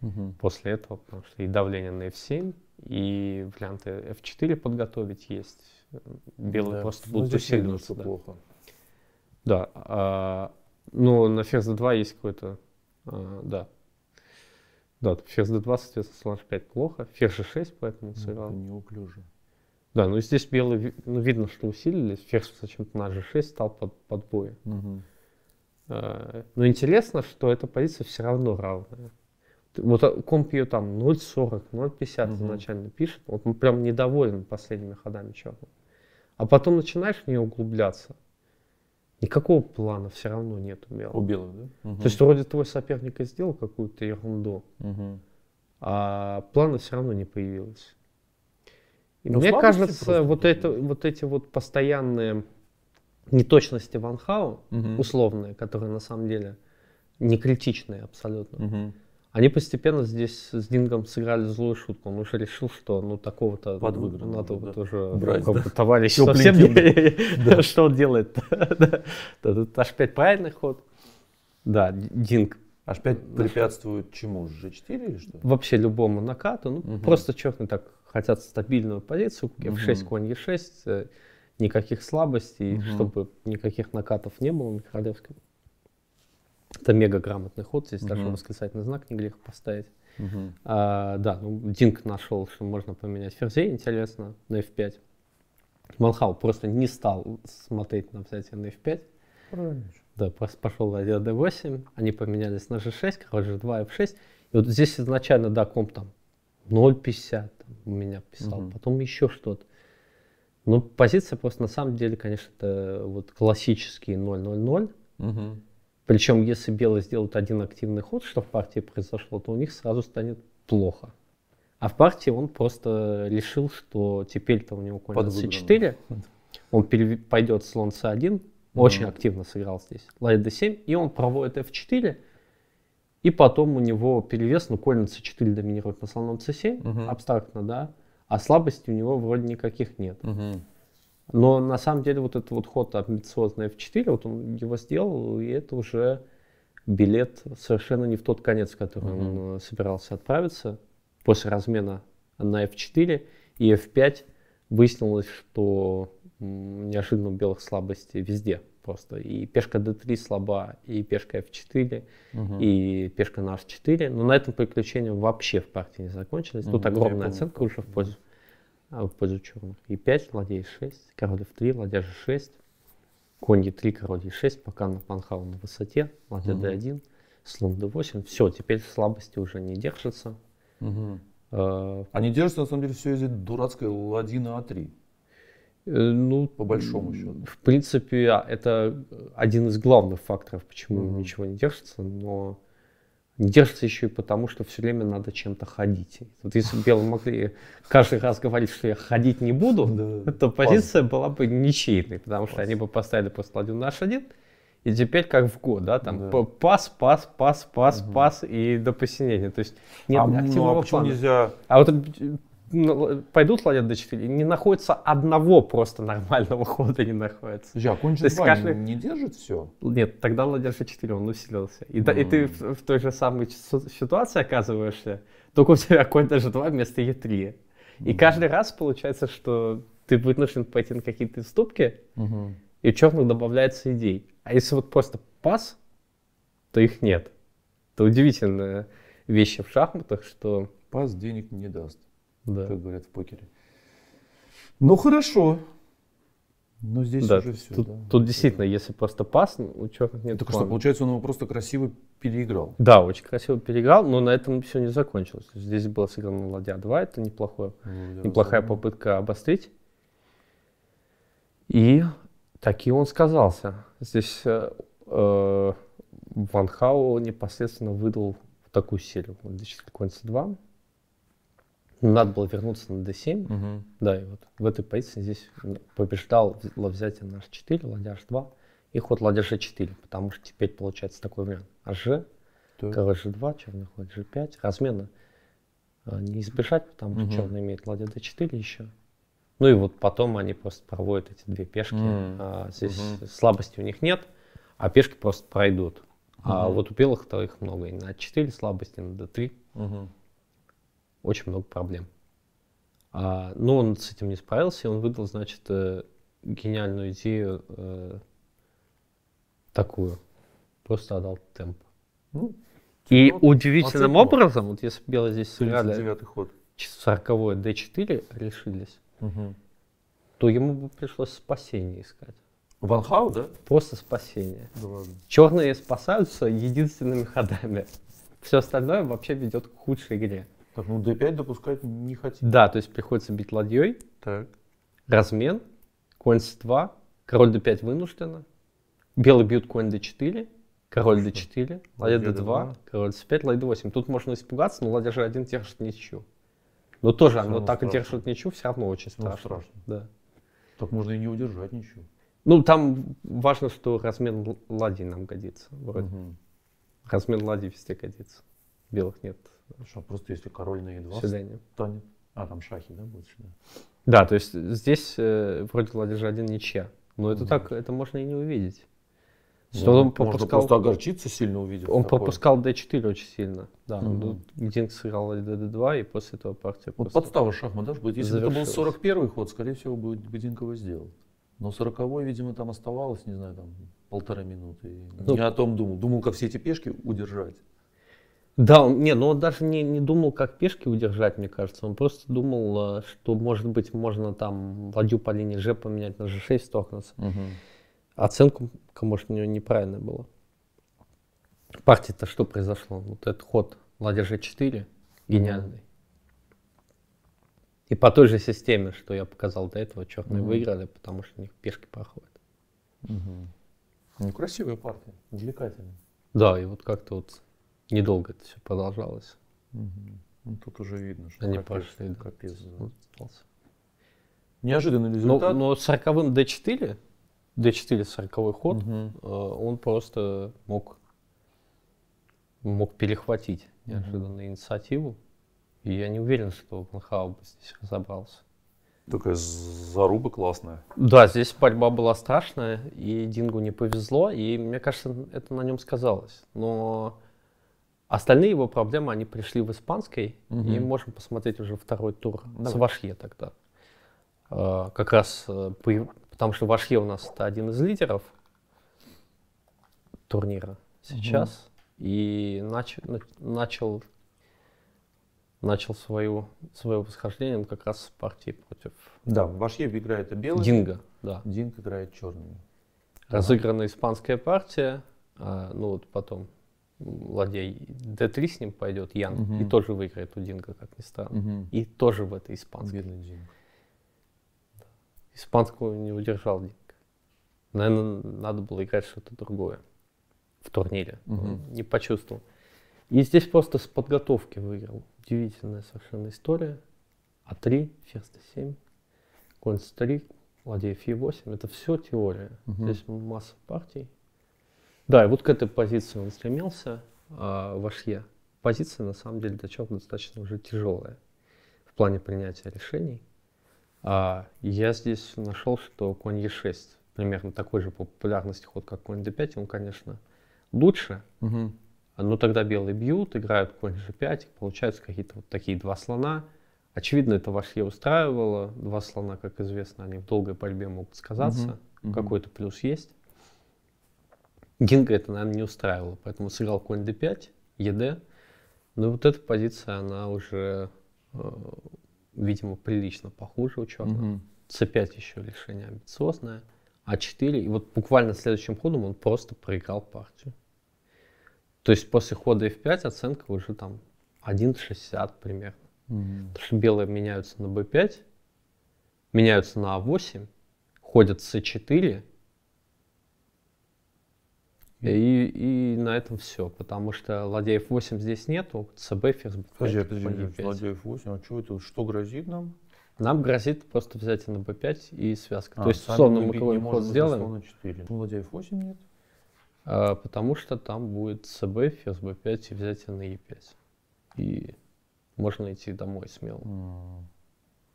угу. после этого, потому что и давление на f7, и варианты f4 подготовить есть, белые да. просто ну, будут ну, усиливаться. Да, плохо. да а, но ну, на ферзь-2 есть какой-то, а, да, да, ферзь d2, соответственно, слон f5 плохо, ферзь g6, поэтому ну, сыграл. сыграл. Неуклюже. Да, ну здесь белые, ну видно, что усилились, ферзь зачем-то на g6 стал под, под бой. Угу. А, но интересно, что эта позиция все равно равная. Вот э, комп ее там 0.40, 0.50 угу. изначально пишет, вот он прям недоволен последними ходами черного. А потом начинаешь в нее углубляться, Никакого плана все равно нет у белого. У белого, да? Угу. То есть вроде твой соперник и сделал какую-то ерунду, угу. а плана все равно не появилось. И мне кажется, вот, это, вот эти вот постоянные неточности Ван Хау, угу. условные, которые на самом деле не критичные абсолютно, угу. Они постепенно здесь с Дингом сыграли злую шутку. Он уже решил, что ну такого-то ну, Подвыгран, надо да. вот уже ну, Брать, ну, да. товарищ совсем не... Да Что он делает? H5 правильный ход. Да, Динг H5 препятствует чему? G4 или что? Вообще любому накату. Ну, угу. Просто черные так хотят стабильную позицию. F6, угу. конь E6. Э, никаких слабостей, угу. чтобы никаких накатов не было на королевском. Это мега грамотный ход, здесь угу. даже восклицательный знак не грех поставить. Угу. А, да, ну, Динк нашел, что можно поменять ферзей, интересно, на f5. Манхау просто не стал смотреть на взятие на f5. Правильно. Да, просто пошел ладья d8, они поменялись на g6, король g2, f6. И вот здесь изначально, да, комп там 0,50 у меня писал, угу. потом еще что-то. Но ну, позиция просто на самом деле, конечно, это вот классические 0,00. Угу. Причем, если белые сделают один активный ход, что в партии произошло, то у них сразу станет плохо. А в партии он просто решил, что теперь-то у него конь c4, он перев... пойдет слон c1, очень активно сыграл здесь, ладья d7, и он проводит f4, и потом у него перевес, ну, конь на c4 доминирует на слоном c7, mm-hmm. абстрактно, да, а слабости у него вроде никаких нет. Mm-hmm. Но на самом деле вот этот вот ход амбициозный F4, вот он его сделал, и это уже билет совершенно не в тот конец, в который mm-hmm. он э, собирался отправиться. После размена на F4 и F5 выяснилось, что неожиданно у белых слабости везде просто. И пешка d3 слаба, и пешка f4, угу. и пешка на h4. Но на этом приключение вообще в партии не закончилось. Угу, Тут ну, огромная оценка уже в пользу а в пользу черных. И 5, ладей e6, король f3, ладья g6, конь e3, король e6, пока на панхау на высоте, ладья угу. d1, слон d8. Все, теперь слабости уже не держатся. А, Они держатся, на самом деле, все из-за дурацкой ладьи на а3. Э, ну, по большому счету. В принципе, а, это один из главных факторов, почему ничего не держится, но держится еще и потому, что все время надо чем-то ходить. Вот если бы белые могли каждый раз говорить, что я ходить не буду, то позиция была бы ничейной, потому что они бы поставили просто один наш один, и теперь как в год, да, там да. пас, пас, пас, пас, угу. пас и до посинения. То есть нет а, ну, активного ну, а почему плана. Нельзя... А вот ну, пойдут ладят до 4, не находится одного просто нормального хода не находится. Друзья, а кончит То есть, каждый... не держит все? Нет, тогда ладья G4, он усилился. И, mm. да, и ты в, в той же самой ситуации оказываешься, только у тебя конь даже 2 вместо Е3. И mm. каждый раз получается, что ты вынужден пойти на какие-то ступки, mm-hmm. и у черных добавляется идей. А если вот просто пас, то их нет. Это удивительная вещь в шахматах, что... Пас денег не даст да. как говорят в покере. Ну хорошо. Но ну, здесь да, уже все. Тут, да. тут действительно, если просто пас, ну, у человека нет. Так а что получается, он его просто красиво переиграл. Да, очень красиво переиграл, но на этом все не закончилось. Здесь было сыграно ладья 2, это неплохое, ну, неплохая знаю. попытка обострить. И таки он сказался. Здесь э, э, Ван Хао непосредственно выдал такую серию. Вот здесь конь 2 надо было вернуться на d7, угу. да, и вот в этой позиции здесь побеждал взятие на h4, ладья h2 и ход ладья g4, потому что теперь получается такой вариант. hg, да. король g2, черный ход g5, размена а, не избежать, потому что угу. черный имеет ладья d4 еще. Ну и вот потом они просто проводят эти две пешки. Mm. А, здесь угу. слабости у них нет, а пешки просто пройдут. Угу. А вот у белых-то их много. И на 4 слабости, на d3. Угу очень много проблем. А, но он с этим не справился, и он выдал, значит, э, гениальную идею э, такую. Просто отдал темп. Ну, и удивительным оцепнуло. образом, вот если белые здесь сыграли ход. 40 d4, решились, угу. то ему бы пришлось спасение искать. Ванхау, да? Просто спасение. Да ладно. Черные спасаются единственными ходами. Все остальное вообще ведет к худшей игре. Так, ну d5 допускать не хотим. Да, то есть приходится бить ладьей. Так. Размен. Конь с 2. Король d5 вынужденно. Белый бьют конь d4. Король ну, d4. Ладья d2, Король c5. Ладья d8. Тут можно испугаться, но ладья g1 держит ничью. Но тоже все оно так страшно. и держит ничью, все равно очень страшно. страшно. Да. Так можно и не удержать ничью. Ну, там важно, что размен ладей нам годится. Вроде. Угу. Размен ладей везде годится. Белых нет Хорошо, просто если король на e2 Свидание. тонет. А, там шахи, да, будет всегда? Да, то есть здесь э, вроде ладья один ничья. Но это mm так, это можно и не увидеть. Ну, Что ну, он попускал, просто огорчиться сильно увидеть. Он такое. попускал d4 очень сильно. Да. Угу. Динг сыграл d2, и после этого партия вот просто подстава шахмат, да, будет. Если это был 41 ход, скорее всего, бы Динг его сделал. Но 40 видимо, там оставалось, не знаю, там полторы минуты. Ну, Я о том думал. Думал, как все эти пешки удержать. Да, он, не, ну он даже не, не думал, как пешки удержать, мне кажется. Он просто думал, э, что, может быть, можно там ладью по линии Ж поменять на G6 столкнуться. Угу. Оценку, может, у него неправильная была. Партия-то что произошло? Вот этот ход ладья ж 4 гениальный. И по той же системе, что я показал до этого, черные угу. выиграли, потому что у них пешки проходят. Угу. Ну, красивая партия, увлекательная. Да, и вот как-то вот недолго это все продолжалось. Угу. Ну, тут уже видно, что они капец, пошли. Да. Капец, да. Ну, Неожиданный ну, результат. Но, но 40 D4, D4 40 ход, угу. он просто мог, мог перехватить неожиданную угу. инициативу. И я не уверен, что Панхау бы здесь разобрался. Такая заруба классная. Да, здесь борьба была страшная, и Дингу не повезло, и мне кажется, это на нем сказалось. Но Остальные его проблемы, они пришли в испанской, угу. и можем посмотреть уже второй тур Давай. с Вашье тогда. Э, как раз, э, при, потому что Вашье у нас это один из лидеров турнира сейчас, угу. и нач, начал начал свою, свое восхождение как раз с партии против... Да, Вашье играет белый. Динго, да. Динго играет черный. Разыграна испанская партия, а, ну вот потом Ладей, d3 с ним пойдет, Ян, угу. и тоже выиграет у Динго, как ни странно. Угу. И тоже в это испанской. Бедный Испанского не удержал Динго. Наверное, надо было играть что-то другое в турнире. Угу. Не почувствовал. И здесь просто с подготовки выиграл. Удивительная совершенно история. А3, ферзь d7, конь с 3, ладья f8. Это все теория. Угу. Здесь масса партий. Да, и вот к этой позиции он стремился э, а, в Ашье. Позиция, на самом деле, для человека достаточно уже тяжелая в плане принятия решений. А я здесь нашел, что конь Е6 примерно такой же по популярности ход, как конь d5, он, конечно, лучше, угу. но тогда белые бьют, играют конь g5, получаются какие-то вот такие два слона. Очевидно, это Вашье устраивало. Два слона, как известно, они в долгой борьбе могут сказаться. Угу. Какой-то плюс есть. Гинга это, наверное, не устраивало, поэтому сыграл конь d5, ед. Но вот эта позиция, она уже, э, видимо, прилично похуже у черных. Угу. c5 еще решение амбициозное. а4, и вот буквально следующим ходом он просто проиграл партию. То есть после хода f5 оценка уже там 1,60 примерно. Угу. Потому что белые меняются на b5, меняются на a8, а ходят c4, и, и на этом все, потому что ладей F 8 здесь нету, ЦБ ферзь Подожди, подожди, F 8, а что это, что грозит нам? Нам грозит просто взять на b5 и связка. А, То есть, условно, мы какой ход сделаем. На 4. Ладей F 8 нет? А, потому что там будет ЦБ, ферзь b5 и взять на e5. И можно идти домой смело. Mm.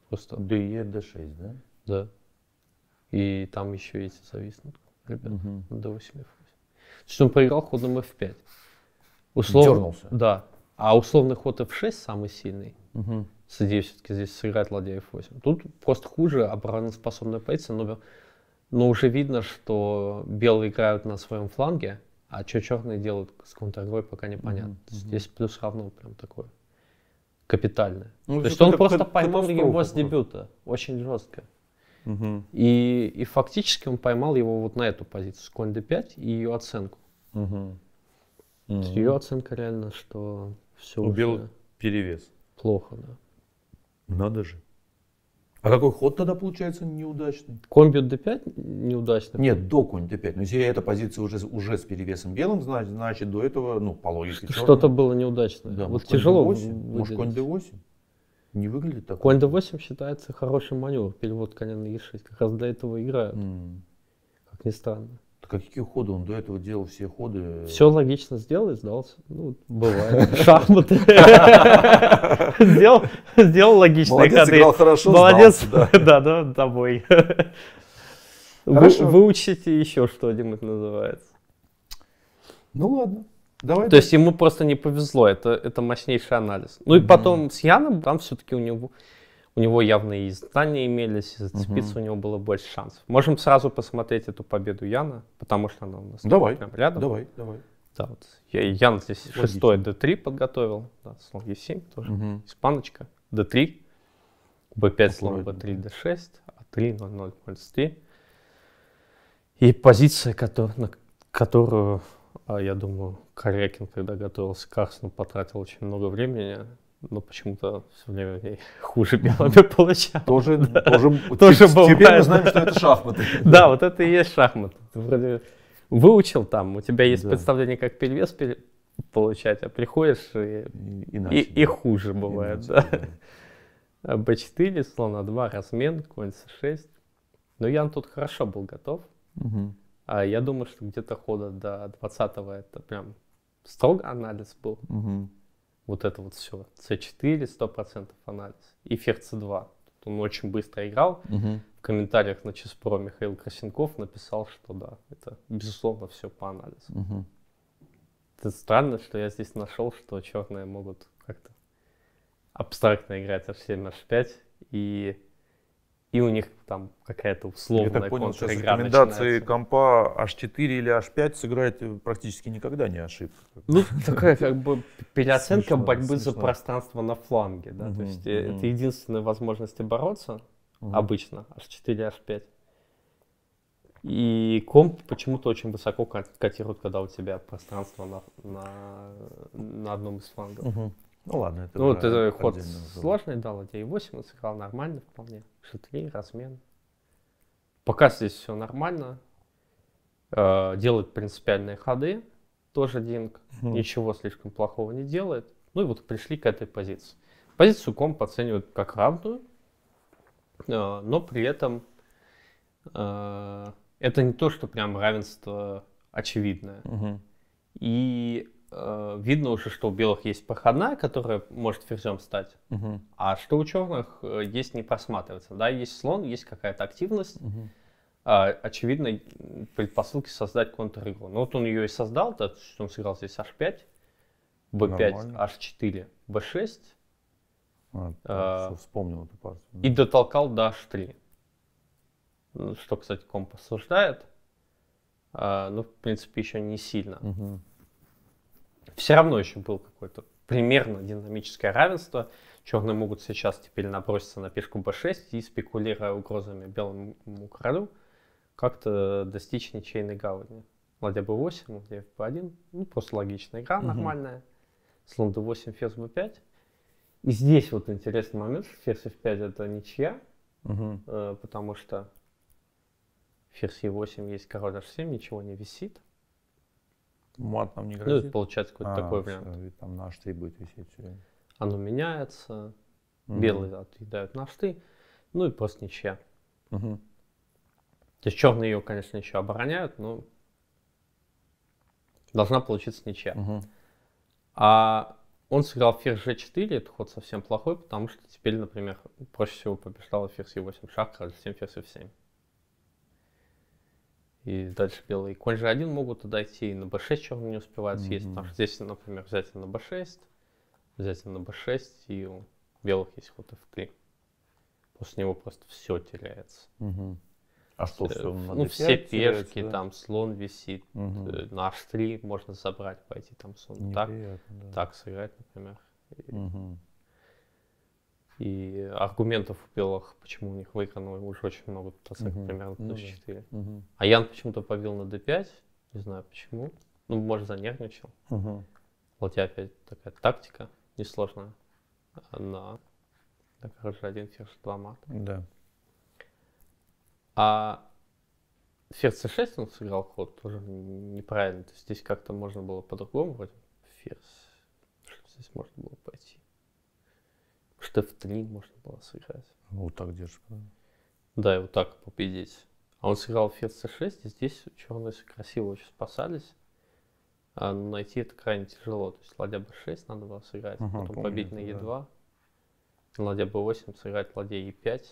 Просто. DE, d6, да? Да. И там еще есть зависнут, ребята, угу. Mm -hmm. до 8 то есть он проиграл ходом f5. Услов... Дернулся. Да. А условный ход f6 самый сильный. Угу. Судей все-таки здесь сыграет ладья f8. Тут просто хуже обороноспособная позиция, но, но уже видно, что белые играют на своем фланге, а что черные делают с контр-игрой, пока непонятно. mm Здесь плюс равно прям такое капитальное. Ну, То есть он просто поймал его с дебюта. Очень жестко. Угу. И, и фактически он поймал его вот на эту позицию, с конь d5 и ее оценку. Угу. Угу. Ее оценка реально, что все Убил уже перевес. Плохо, да. Надо же. А какой ход тогда получается неудачный? Конь бьет d5 неудачный? Нет, до конь d5. Но если эта позиция уже, уже с перевесом белым, значит, значит до этого, ну, по логике Что-то было неудачное. Да, вот может, тяжело. Конь d8, может, конь d8? не выглядит так. Конь d8 считается хорошим маневром, перевод коня на e6. Как раз для этого играют. Mm. Как ни странно. Так какие ходы? Он до этого делал все ходы. Все логично сделал и сдался. Ну, бывает. Шахматы. Сделал логичные ходы. Молодец, хорошо, Молодец, да, да, тобой. Выучите еще что-нибудь называется. Ну ладно. Давай. То да. есть ему просто не повезло, это, это мощнейший анализ. Ну и потом mm с Яном, там все-таки у него, у него явные и знания имелись, и зацепиться mm-hmm. у него было больше шансов. Можем сразу посмотреть эту победу Яна, потому что она у нас давай. прям рядом. Давай, давай. Да, вот. Я, Ян здесь Логично. шестой D3 подготовил, да, слон E7 тоже, mm-hmm. испаночка, D3, B5, слон B3, D6, A3, 0, 0, 0, 3. И позиция, которая, которую а я думаю, Корякин, когда готовился к Арсену, потратил очень много времени, но почему-то все время я хуже белыми получал. Тоже, да. тоже, тоже бывает. Теперь мы знаем, что это шахматы. Да, вот это и есть шахматы. Ты вроде выучил там, у тебя есть представление, как перевес получать, а приходишь и, и, хуже бывает. Б да. Да. b4, слон а2, размен, конь с 6 Но Ян тут хорошо был готов. Угу. А Я думаю, что где-то хода до 20-го это прям строго анализ был. Угу. Вот это вот все. C4, 100% анализ. И Ферца 2. Тут он очень быстро играл. Угу. В комментариях на Чеспро Михаил Красенков написал, что да, это безусловно все по анализу. Угу. Это странно, что я здесь нашел, что черные могут как-то абстрактно играть F7, H5 и и у них там какая-то условная Я так понял, сейчас рекомендации начинается. компа H4 или H5 сыграть практически никогда не ошиб. Ну, такая как бы переоценка смешно, борьбы смешно. за пространство на фланге. Да? Угу, То есть угу. это единственная возможность бороться угу. обычно, H4, H5. И комп почему-то очень высоко котирует, когда у тебя пространство на, на, на одном из флангов. Угу. Ну ладно, это Ну вот это ход сложный дал, я и 8 сыграл нормально вполне. Шутри, размен. Пока здесь все нормально. Э, делает принципиальные ходы. Тоже Динг угу. ничего слишком плохого не делает. Ну и вот пришли к этой позиции. Позицию комп оценивают как равную, э, но при этом э, это не то, что прям равенство очевидное. Угу. И Э, видно уже, что у белых есть пахана, которая может ферзем стать, угу. а что у черных э, есть не просматривается. Да, есть слон, есть какая-то активность. Угу. А, очевидно, предпосылки создать контр-игру. Ну вот он ее и создал, то что он сыграл здесь h5, b5, Нормально. h4, b6. А, а, вспомнил эту партию. И дотолкал до h3. Что, кстати, комп осуждает. А, ну, в принципе, еще не сильно. Угу все равно еще был какой-то примерно динамическое равенство. Черные могут сейчас теперь наброситься на пешку b6 и, спекулируя угрозами белому королю, как-то достичь ничейной гавани. Ладья b8, ладья b1, ну просто логичная игра, угу. нормальная. Слон d8, ферзь b5. И здесь вот интересный момент, ферзь f5 это ничья, угу. потому что ферзь e8 есть король h7, ничего не висит. Мат нам не грозит? Ну, и получается какой-то а, такой вариант. Все, там на будет висеть все время. Оно меняется, угу. белые отъедают на ну и просто ничья. Угу. То есть черные ее, конечно, еще обороняют, но должна получиться ничья. Угу. А он сыграл ферзь g4, это ход совсем плохой, потому что теперь, например, проще всего побеждал ферзь e8 шах, а затем ферзь f7 и дальше белый. Конь же 1 могут отойти, и на b6 черный не успевает съесть, mm-hmm. потому что здесь, например, взять на b6, взять на b6, и у белых есть ход f3. После него просто все теряется. Mm-hmm. А что все? все ну, все пешки, да? там слон висит, угу. на h3 можно забрать, пойти там слон так, да. так сыграть, например. Угу. И аргументов у белых, почему у них выиграно, уже очень много. Тасек угу. примерно плюс 4. Угу. А Ян почему-то побил на d5. Не знаю почему. Ну, может, занервничал. Угу. Ладья опять такая тактика несложная. На так, короче, один ферзь, два мата. Да. А ферзь c6 он сыграл ход тоже неправильно. То есть здесь как-то можно было по-другому вроде. Ферзь. Здесь можно было пойти. Что в три можно было сыграть. Вот так держишь. Да, и вот так победить. А он сыграл ферзь c6, и здесь черные красиво очень спасались. А ну, найти это крайне тяжело. То есть ладья b6 надо было сыграть, ага, потом помню, побить на e2. Да. Ладья b8 сыграть ладья e5.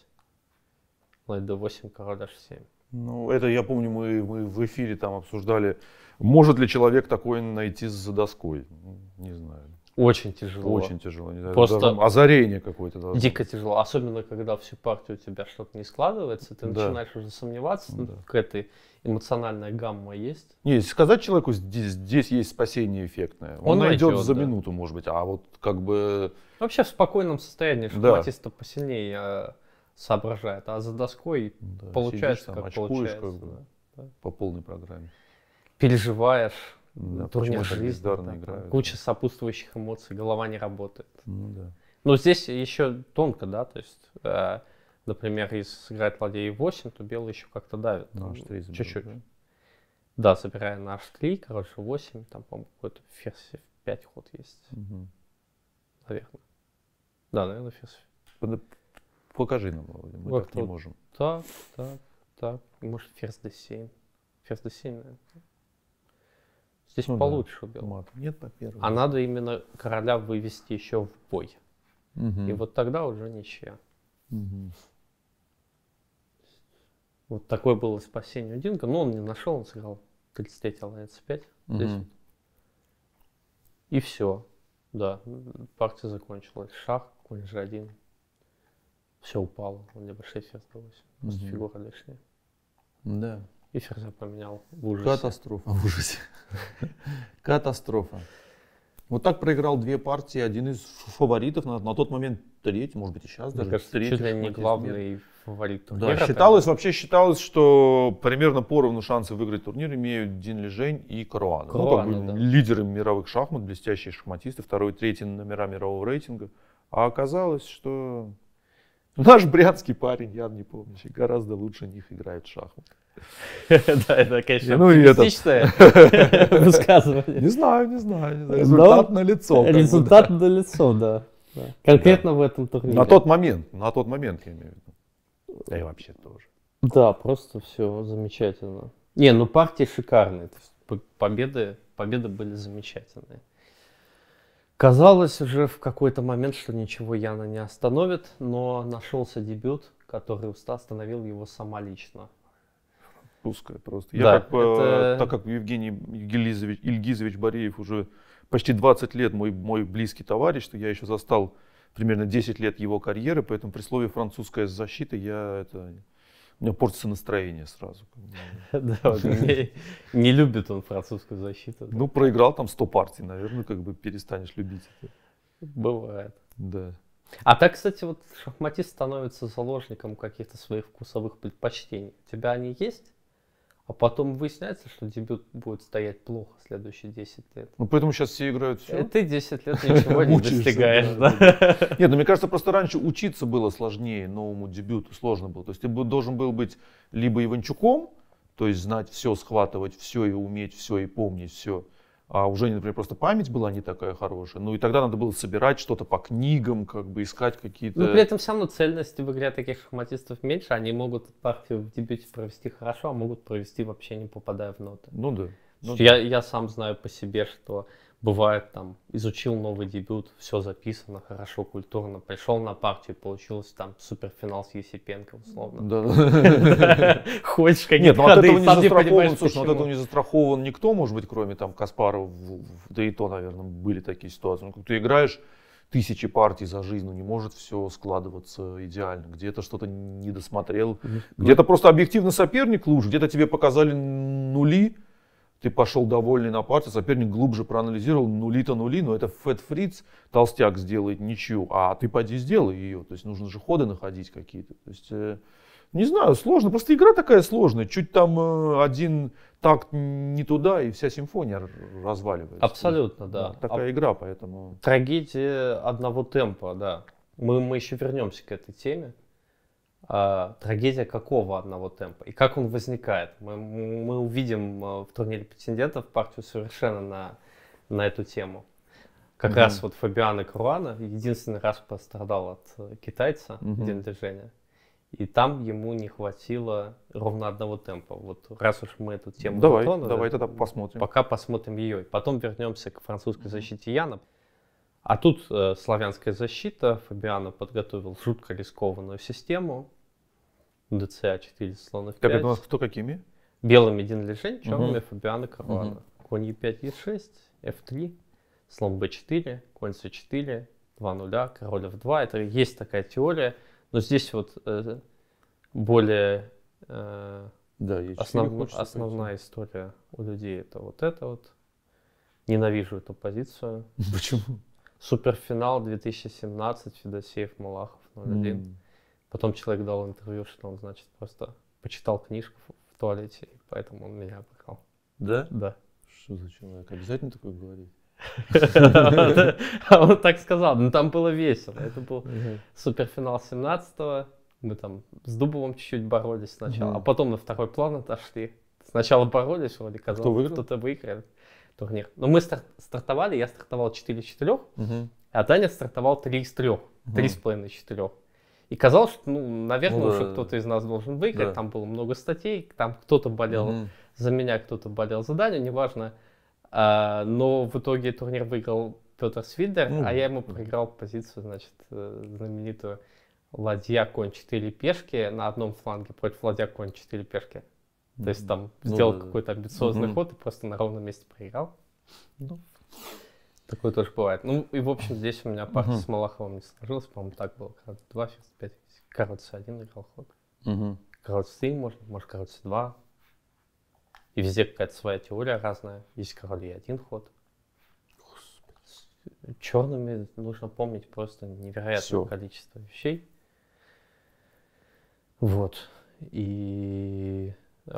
Ладья d8, король h7. Ну, это я помню, мы, мы в эфире там обсуждали, может ли человек такое найти за доской. Не знаю. Очень тяжело. Очень тяжело. Не Просто даже озарение какое-то. Должно. Дико тяжело. Особенно, когда всю партию у тебя что-то не складывается, ты да. начинаешь уже сомневаться, ну, да. К этой эмоциональная гамма есть. Не, сказать человеку, здесь, здесь есть спасение эффектное. Он, Он найдет, найдет за да. минуту, может быть, а вот как бы... Вообще в спокойном состоянии шахматиста да. посильнее э, соображает, а за доской да, получается, сидишь, там, как очкуешь, получается. Как бы, да. По полной программе. Переживаешь да, турнир жизни. Да, играют. Куча сопутствующих эмоций, голова не работает. Ну, да. Но здесь еще тонко, да, то есть, э, например, если сыграть ладей e8, то белый еще как-то давит. На h3 Чуть-чуть. Да? собирая на h3, короче, 8, там, по-моему, какой-то ферзь 5 ход есть. Угу. Наверное. Да, наверное, ферзь. Покажи нам, мы как так не можем. Так, так, так. Может, ферзь d7. Ферзь d7, наверное. Здесь ну, получше да. было. Мат. Нет по первому. А надо именно короля вывести еще в бой. Угу. И вот тогда уже ничья. Угу. Вот такое было спасение у Динка. Но он не нашел, он сыграл 35, алаяц 5. Угу. И все. Да, партия закончилась. Шах, конь же один. Все упало. У меня бы 6 осталось. Просто угу. фигура лишняя. Да. И ферзя поменял в ужасе. Катастрофа в ужасе. Катастрофа. Вот так проиграл две партии, один из фаворитов, на, на тот момент третий, может быть и сейчас Мне даже. Кажется, третий, чуть ли не главный фаворит турнира. Да, считалось, вообще считалось, что примерно поровну шансы выиграть турнир имеют Дин Лежень и Каруана. ну, как бы да. лидеры мировых шахмат, блестящие шахматисты, второй и третий номера мирового рейтинга. А оказалось, что Наш брянский парень, я не помню, гораздо лучше них играет в шахматы. Да, это, конечно, ну, оптимистичное высказывание. Не знаю, не знаю. Ну, результат на лицо. Результат на лицо, да. Конкретно в этом турнире. На тот момент, на тот момент я имею в виду. Да и вообще тоже. Да, просто все замечательно. Не, ну партии шикарные. Победы, победы были замечательные. Казалось уже в какой-то момент, что ничего Яна не остановит, но нашелся дебют, который Уста остановил его сама лично. Русская просто. Да, Я как, э, это... так как Евгений Ильгизович, Ильгизович Бореев уже почти 20 лет мой, мой близкий товарищ, то я еще застал примерно 10 лет его карьеры, поэтому при слове французская защита я это у меня портится настроение сразу. Да, не любит он французскую защиту. Ну, проиграл там 100 партий, наверное, как бы перестанешь любить это. Бывает. Да. А так, кстати, вот шахматист становится заложником каких-то своих вкусовых предпочтений. У тебя они есть? А потом выясняется, что дебют будет стоять плохо следующие 10 лет. Ну, поэтому сейчас все играют все. И ты 10 лет ничего не достигаешь, Нет, ну, мне кажется, просто раньше учиться было сложнее новому дебюту, сложно было. То есть ты должен был быть либо Иванчуком, то есть знать все, схватывать все и уметь все и помнить все, а уже, например, просто память была не такая хорошая. Ну и тогда надо было собирать что-то по книгам, как бы искать какие-то... Но ну, при этом все равно цельности в игре таких шахматистов меньше. Они могут партию в дебюте провести хорошо, а могут провести вообще не попадая в ноты. Ну да. Ну, я, да. я сам знаю по себе, что Бывает там, изучил новый дебют, все записано хорошо, культурно, пришел на партию, получилось там суперфинал с Есипенко, условно. Да. Хочешь конечно. Нет, но ну, а от этого не застрахован, слушай, ну, от этого не застрахован никто, может быть, кроме там Каспарова, да и то, наверное, были такие ситуации. Ну, ты играешь тысячи партий за жизнь, но не может все складываться идеально. Где-то что-то не досмотрел, где-то просто объективно соперник лучше, где-то тебе показали нули, ты пошел довольный на партию, соперник глубже проанализировал, нули-то нули, но это Фэт Фриц, толстяк сделает ничью, а ты поди сделай ее, то есть нужно же ходы находить какие-то, то есть... Э, не знаю, сложно. Просто игра такая сложная. Чуть там э, один такт не туда, и вся симфония разваливается. Абсолютно, да. да такая а... игра, поэтому... Трагедия одного темпа, да. Мы, мы еще вернемся к этой теме. А, трагедия какого одного темпа и как он возникает. Мы, мы увидим э, в турнире претендентов партию совершенно на, на эту тему. Как mm-hmm. раз вот Фабиана Круана единственный раз пострадал от э, китайца mm-hmm. день движения. И там ему не хватило ровно одного темпа. Вот раз уж мы эту тему давай, затронули, давай тогда посмотрим. Пока посмотрим ее. и Потом вернемся к французской защите Яна. А тут э, славянская защита. Фабиано подготовил жутко рискованную систему. ДЦА 4 слона 5. Так, это у нас кто какими? Белыми Динлижень, черными угу. Фабиано Каруана. Угу. Конь Е5, Е6, F3, слон B4, конь C4, 2 нуля, король F2. Это есть такая теория. Но здесь вот э, более э, да, основ, основная пойти. история у людей это вот это вот. Ненавижу эту позицию. Почему? Суперфинал 2017, Федосеев, Малахов 0-1. Mm. Потом человек дал интервью, что он, значит, просто почитал книжку в туалете, и поэтому он меня обыграл. Да? Да. Что за человек? Обязательно такое говорить? А он так сказал, но ну, там было весело. Это был суперфинал 17-го. Мы там с Дубовым чуть-чуть боролись сначала, а потом на второй план отошли. Сначала боролись, вроде а казалось, кто-то выиграет турнир. Но ну, мы стартовали, я стартовал 4 из 4, угу. а Даня стартовал 3 из 3, 3 угу. с половиной из 4. И казалось, что, ну, наверное, ну, уже да. кто-то из нас должен выиграть. Да. Там было много статей, там кто-то болел угу. за меня, кто-то болел за Даню, неважно. А, но в итоге турнир выиграл Петр Свидер, ну, а я ему проиграл позицию, значит, э, знаменитую ладья конь 4 пешки на одном фланге против ладья конь 4 пешки то есть там ну, сделал да, какой-то амбициозный угу. ход и просто на ровном месте проиграл. Ну. Такое тоже бывает. Ну и в общем здесь у меня партия угу. с Малаховым не сложилась, по-моему, так было. Короче, 2, ферзь 5, король c1 играл ход. Угу. Король c3 можно, может короче, два. И везде какая-то своя теория разная. Есть король и один ход. Господи. Черными нужно помнить просто невероятное Все. количество вещей. Вот. И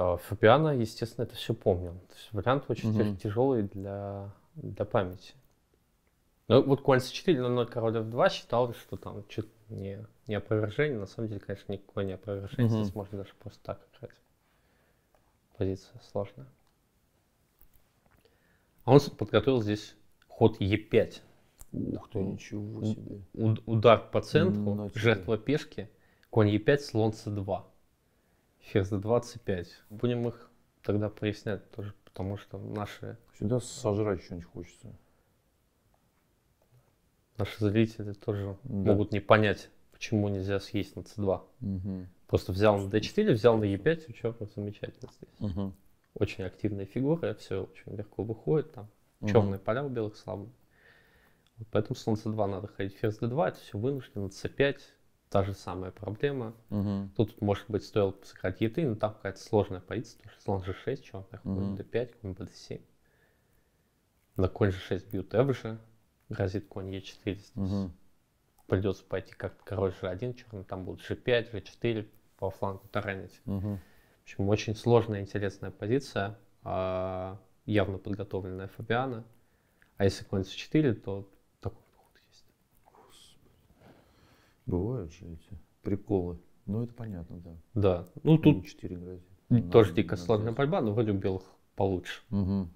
а, Фабиано, естественно, это все помнил. То есть вариант очень угу. тяжелый для, для памяти. Ну, вот конь с 4 но 0 король f2 считал, что там что-то не, не опровержение. На самом деле, конечно, никакое не опровержение. Угу. Здесь можно даже просто так играть. Позиция сложная. А он подготовил здесь ход e5. Ух ты, ничего себе. удар по центру, жертва пешки, конь e5, слон c2. Херц 25. Будем их тогда прояснять тоже, потому что наши... Всегда сожрать что-нибудь хочется. Наши зрители тоже да. могут не понять, почему нельзя съесть на c2. Угу. Просто взял на d4, взял на e5, у черного замечательно здесь. Угу. Очень активная фигура, все очень легко выходит там. Угу. Черные поля у белых слабые. поэтому с c2 надо ходить. Ферзь d2, это все вынуждено, c5, та же самая проблема. Угу. Тут, может быть, стоило сыграть еды, но там какая-то сложная позиция, потому что слон g6, черный, угу. конь d5, конь b7. На конь g6 бьют эвжи, грозит конь e4 здесь. Угу. Придется пойти как то король же 1 черный, там будут g5, g4 по флангу таранить. Угу. В общем, очень сложная, интересная позиция, а, явно подготовленная Фабиана. А если конь c4, то Бывают же эти приколы. Ну, это понятно, да. Да. Ну, тут 4 Тоже дико сложная борьба, но вроде у белых получше. Угу.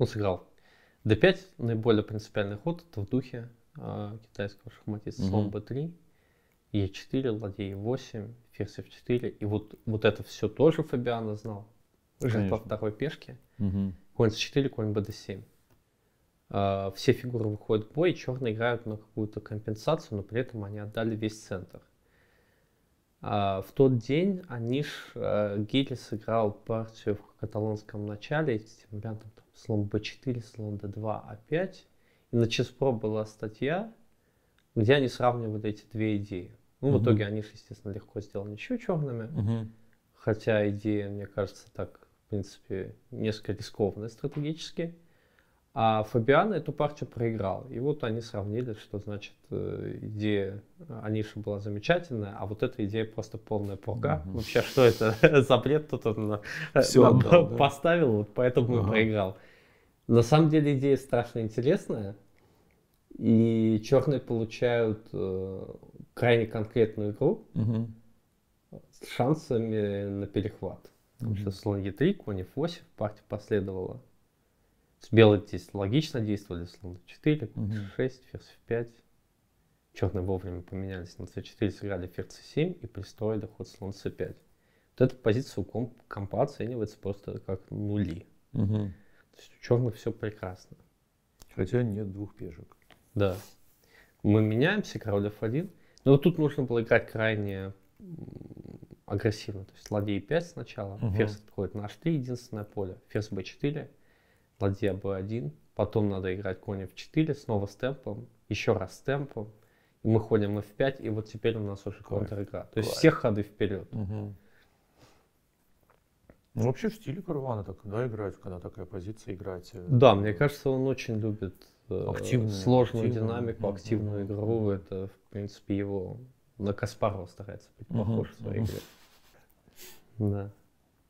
Он сыграл. d5, наиболее принципиальный ход, это в духе э, китайского шахматиста. Угу. Слон b3, e4, ладей e8, ферзь f4. И вот, вот это все тоже Фабиано знал. Уже по второй пешке. Угу. Конь c4, конь bd7. А, все фигуры выходят в бой, и черные играют на какую-то компенсацию, но при этом они отдали весь центр. А, в тот день Аниш э, Гель сыграл партию в каталонском начале с температом там, слон b4, слон d2, a5. И на Чеспро была статья, где они сравнивали эти две идеи. Ну, угу. в итоге Аниш, естественно, легко сделал ничего черными. Угу. Хотя идея, мне кажется, так, в принципе, несколько рискованная стратегически. А Фабиан эту партию проиграл. И вот они сравнили, что значит э, идея э, Аниша была замечательная, а вот эта идея просто полная пурга. Угу. Вообще, что это за бред тут он э, Все нам отдал, поставил, вот поэтому ага. и проиграл. На самом деле идея страшно интересная. И черные получают э, крайне конкретную игру угу. с шансами на перехват. Угу. Потому что слон Е3, конь F8, партия последовала. С белый здесь логично действовали, слон 4, угу. 6, ферзь 5. Черные вовремя поменялись на c4, сыграли ферзь 7 и пристроили ход слон c5. Вот эта позиция у комп, компа оценивается просто как нули. Угу. То есть у черных все прекрасно. Хотя нет двух пешек. Да. Мы меняемся, король f1. Но вот тут нужно было играть крайне агрессивно. То есть ладей 5 сначала, угу. ферзь отходит на h3, единственное поле, ферзь b4, ладья b1, потом надо играть конь f4, снова с темпом, еще раз с темпом, и мы ходим f5, и вот теперь у нас уже контр-игра. То есть Кайф. все ходы вперед. Ну, вообще в стиле Карвана так, да, играть, когда такая позиция играть. Э, да, мне кажется, он очень любит э, активную, сложную активную, динамику, активную угу. игру. Это, в принципе, его на Каспарова старается быть похож угу. в своей игре. Да.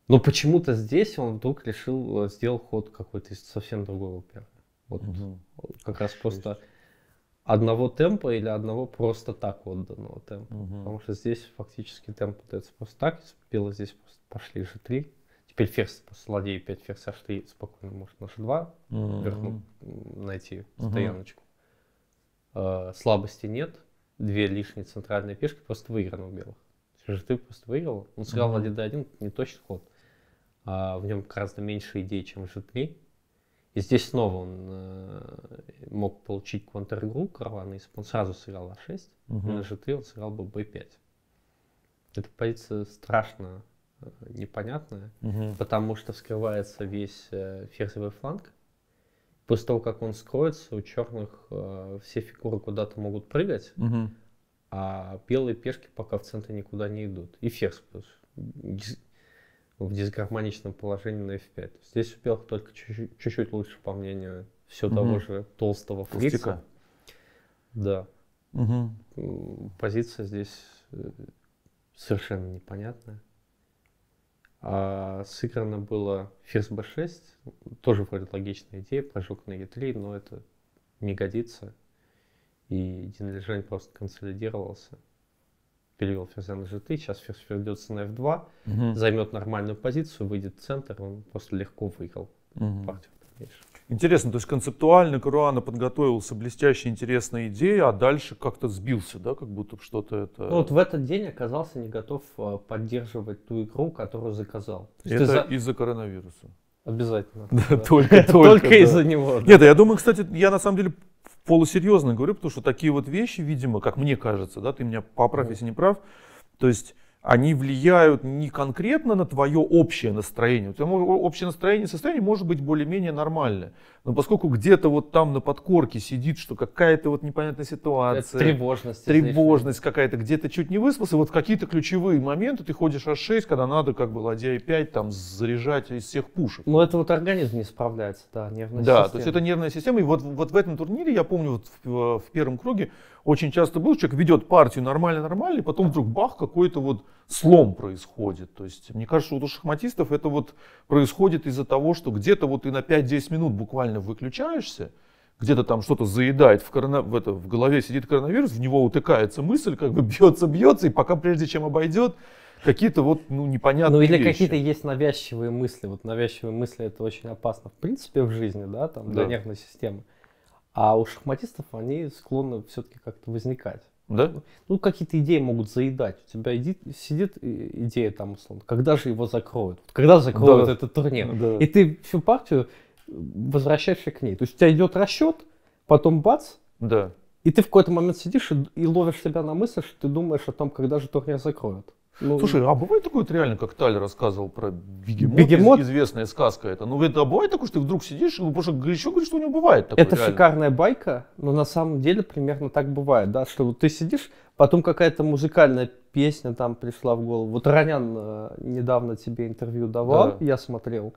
Но почему-то здесь он вдруг решил, э, сделал ход какой-то из совсем другого. оперы. Вот угу. как раз просто одного темпа или одного просто так отданного темпа. Угу. Потому что здесь фактически темп подается просто так, белые здесь просто пошли же три, Теперь ферзь сладей ладей 5, ферзь h3 спокойно может на g2 угу. верну, найти угу. стояночку. Э, слабости нет, две лишние центральные пешки просто выиграны у белых. Же ты просто выиграл, он сыграл угу. ладья d1, точный ход. А, в нем гораздо меньше идей, чем G3. И здесь снова он э, мог получить контр-игру каравана, если бы он сразу сыграл А6, угу. на g он сыграл бы б 5 Эта позиция страшно э, непонятная, угу. потому что вскрывается весь э, ферзевый фланг, после того, как он скроется, у черных э, все фигуры куда-то могут прыгать, угу. а белые пешки пока в центре никуда не идут. И ферзь в дисгармоничном положении на F5. Здесь у белых только чуть-чуть лучше, по мнению все угу. того же толстого Толстяка. фрица. Да. Угу. Позиция здесь э, совершенно непонятная. А сыграно было ферзь b6, тоже вроде логичная идея, прыжок на e3, но это не годится. И Дин просто консолидировался перевел Ферзя на g3, сейчас Ферзь вернется на f2, угу. займет нормальную позицию, выйдет в центр, он просто легко выиграл угу. партию. Конечно. Интересно, то есть концептуально Каруана подготовился, блестящая, интересная идея, а дальше как-то сбился, да, как будто что-то это... Ну вот в этот день оказался не готов а, поддерживать ту игру, которую заказал. Это за... из-за коронавируса. Обязательно. Да, Только, только, только да. из-за него. Нет, я думаю, кстати, я на самом деле полусерьезно говорю, потому что такие вот вещи, видимо, как мне кажется, да, ты меня поправь, если не прав, то есть они влияют не конкретно на твое общее настроение. У тебя общее настроение, состояние может быть более-менее нормальное. Но поскольку где-то вот там на подкорке сидит, что какая-то вот непонятная ситуация. Это тревожность. Тревожность какая-то, где-то чуть не выспался. Вот какие-то ключевые моменты, ты ходишь аж 6, когда надо как бы ладья и 5 там заряжать из всех пушек. Но это вот организм не справляется, да, нервная да, система. Да, то есть это нервная система. И вот, вот в этом турнире, я помню, вот в, в первом круге очень часто был, человек ведет партию нормально-нормально, и потом вдруг бах, какой-то вот слом происходит. То есть, мне кажется, вот у шахматистов это вот происходит из-за того, что где-то вот ты на 5-10 минут буквально выключаешься, где-то там что-то заедает, в, корона... в, это, в голове сидит коронавирус, в него утыкается мысль, как бы бьется, бьется, и пока прежде чем обойдет, какие-то вот ну, непонятные Ну или вещи. какие-то есть навязчивые мысли. Вот навязчивые мысли это очень опасно в принципе в жизни, да, там да. для нервной системы. А у шахматистов они склонны все-таки как-то возникать. Да? Ну, какие-то идеи могут заедать. У тебя иди, сидит идея там, условно, когда же его закроют? Когда закроют да. этот турнир? Да. И ты всю партию э, возвращаешься к ней. То есть у тебя идет расчет, потом бац, да. и ты в какой-то момент сидишь и, и ловишь себя на мысль, что ты думаешь о том, когда же турнир закроют. Ну, Слушай, а бывает такое вот реально, как Таль рассказывал про бегемот, бегемот? Из, известная сказка это. Ну это а бывает такое, что ты вдруг сидишь и ну, просто говорит, что у него бывает такое. Это реально. шикарная байка, но на самом деле примерно так бывает, да, что вот ты сидишь, потом какая-то музыкальная песня там пришла в голову. Вот Ронян э, недавно тебе интервью давал, да. я смотрел,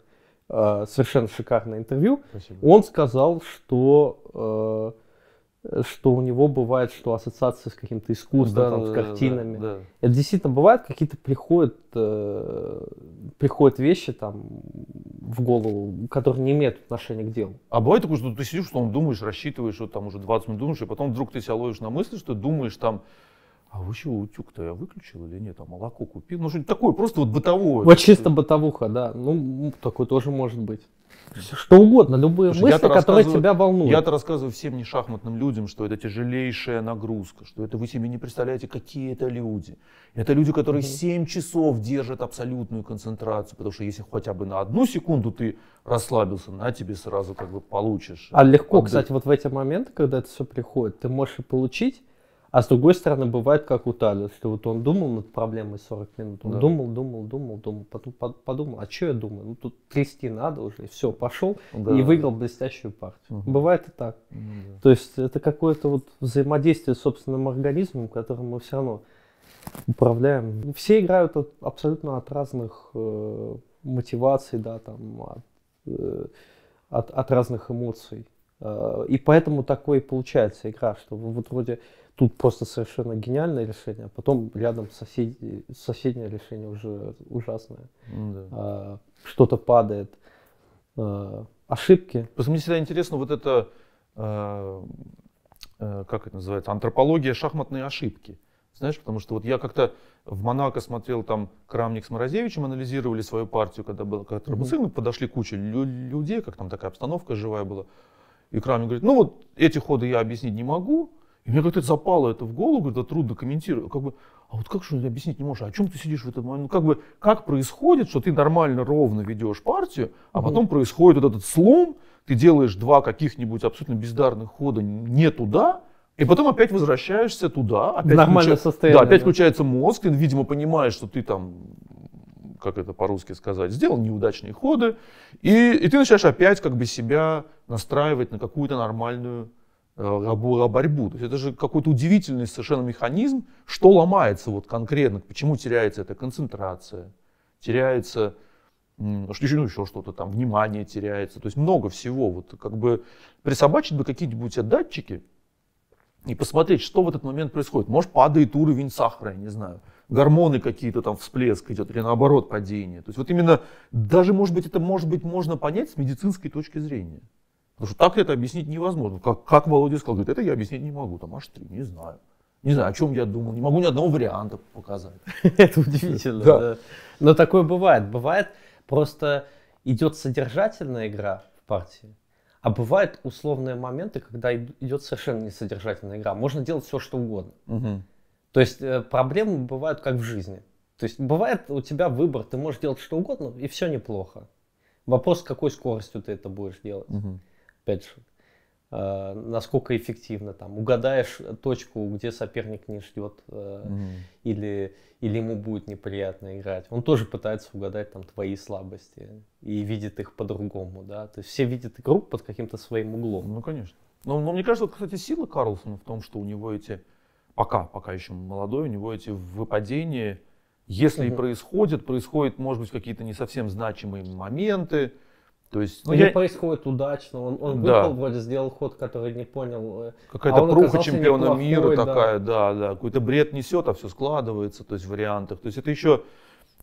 э, совершенно шикарное интервью. Спасибо. Он сказал, что э, что у него бывает, что ассоциация с каким-то искусством, да, там, с картинами. Да, да. Это действительно бывает, какие-то приходят, э, приходят вещи там в голову, которые не имеют отношения к делу. А бывает такое, что ты сидишь, что он думаешь, рассчитываешь, что там уже 20 минут думаешь, и потом вдруг ты себя ловишь на мысли, что думаешь там, а вы утюг-то я выключил или нет, а молоко купил? Ну, что-нибудь такое, просто вот бытовое. Вот чисто бытовуха, да. Ну, такое тоже может быть что угодно, любые Слушай, мысли, которые тебя волнуют. Я-то рассказываю всем нешахматным людям, что это тяжелейшая нагрузка, что это вы себе не представляете, какие это люди. Это люди, которые угу. 7 часов держат абсолютную концентрацию, потому что если хотя бы на одну секунду ты расслабился, на тебе сразу как бы получишь. А легко, отдых. кстати, вот в эти моменты, когда это все приходит, ты можешь и получить а с другой стороны, бывает как у Тали, что вот он думал над проблемой 40 минут, он да. думал, думал, думал, думал, потом подумал, а что я думаю, ну тут трясти надо уже, и все, пошел да. и выиграл блестящую партию. Угу. Бывает и так. Ну, То есть это какое-то вот взаимодействие с собственным организмом, которым мы все равно управляем. Все играют от, абсолютно от разных э, мотиваций, да, там, от, э, от, от разных эмоций. Э, и поэтому такое и получается игра, что вот вроде... Э, тут просто совершенно гениальное решение, а потом рядом сосед... соседнее решение уже ужасное. Ну, да. а, что-то падает. А, ошибки. Просто мне всегда интересно вот это, а, а, как это называется, антропология шахматной ошибки. Знаешь, потому что вот я как-то в Монако смотрел, там Крамник с Морозевичем анализировали свою партию, когда был как Рабуцин, угу. подошли куча лю- людей, как там такая обстановка живая была. И Крамник говорит, ну вот эти ходы я объяснить не могу, и мне как-то запало это в голову, это трудно комментировать. Как бы, а вот как же объяснить не можешь, а о чем ты сидишь в этот момент? Ну, как бы, как происходит, что ты нормально, ровно ведешь партию, а потом происходит вот этот слом, ты делаешь два каких-нибудь абсолютно бездарных хода не туда, и потом опять возвращаешься туда, опять, Нормальное включ... состояние, да, опять да. включается мозг, ты, видимо, понимаешь, что ты там, как это по-русски сказать, сделал неудачные ходы, и, и ты начинаешь опять как бы себя настраивать на какую-то нормальную Э, рабу То есть это же какой-то удивительный совершенно механизм, что ломается вот конкретно, почему теряется эта концентрация, теряется ну, что еще, ну, еще что-то там, внимание теряется, то есть много всего. Вот как бы присобачить бы какие-нибудь датчики и посмотреть, что в этот момент происходит. Может, падает уровень сахара, я не знаю, гормоны какие-то там, всплеск идет, или наоборот падение. То есть вот именно, даже, может быть, это, может быть, можно понять с медицинской точки зрения. Потому что так это объяснить невозможно. Как, как Володя сказал, говорит, это я объяснить не могу, там аж три, не знаю. Не знаю, о чем я думал, не могу ни одного варианта показать. Это удивительно. Да. Но такое бывает. Бывает просто идет содержательная игра в партии, а бывают условные моменты, когда идет совершенно несодержательная игра. Можно делать все, что угодно. Угу. То есть э, проблемы бывают как в жизни. То есть бывает у тебя выбор, ты можешь делать что угодно, и все неплохо. Вопрос, с какой скоростью ты это будешь делать. Угу опять же, э, насколько эффективно там угадаешь точку, где соперник не ждет, mm-hmm. или или ему будет неприятно играть. Он тоже пытается угадать там твои слабости и видит их по-другому, да. То есть все видят игру под каким-то своим углом. Ну конечно. Но, ну, но ну, мне кажется, кстати, сила Карлсона в том, что у него эти пока, пока еще молодой, у него эти выпадения, если угу. и происходят, происходят, может быть, какие-то не совсем значимые моменты, то есть, ну, ну, я... происходит удачно. Он, он да. выпал, вроде сделал ход, который не понял. Э, Какая-то а пруха чемпиона неплохой, мира такая, да, да. Какой-то бред несет, а все складывается, то есть в вариантах. То есть это еще.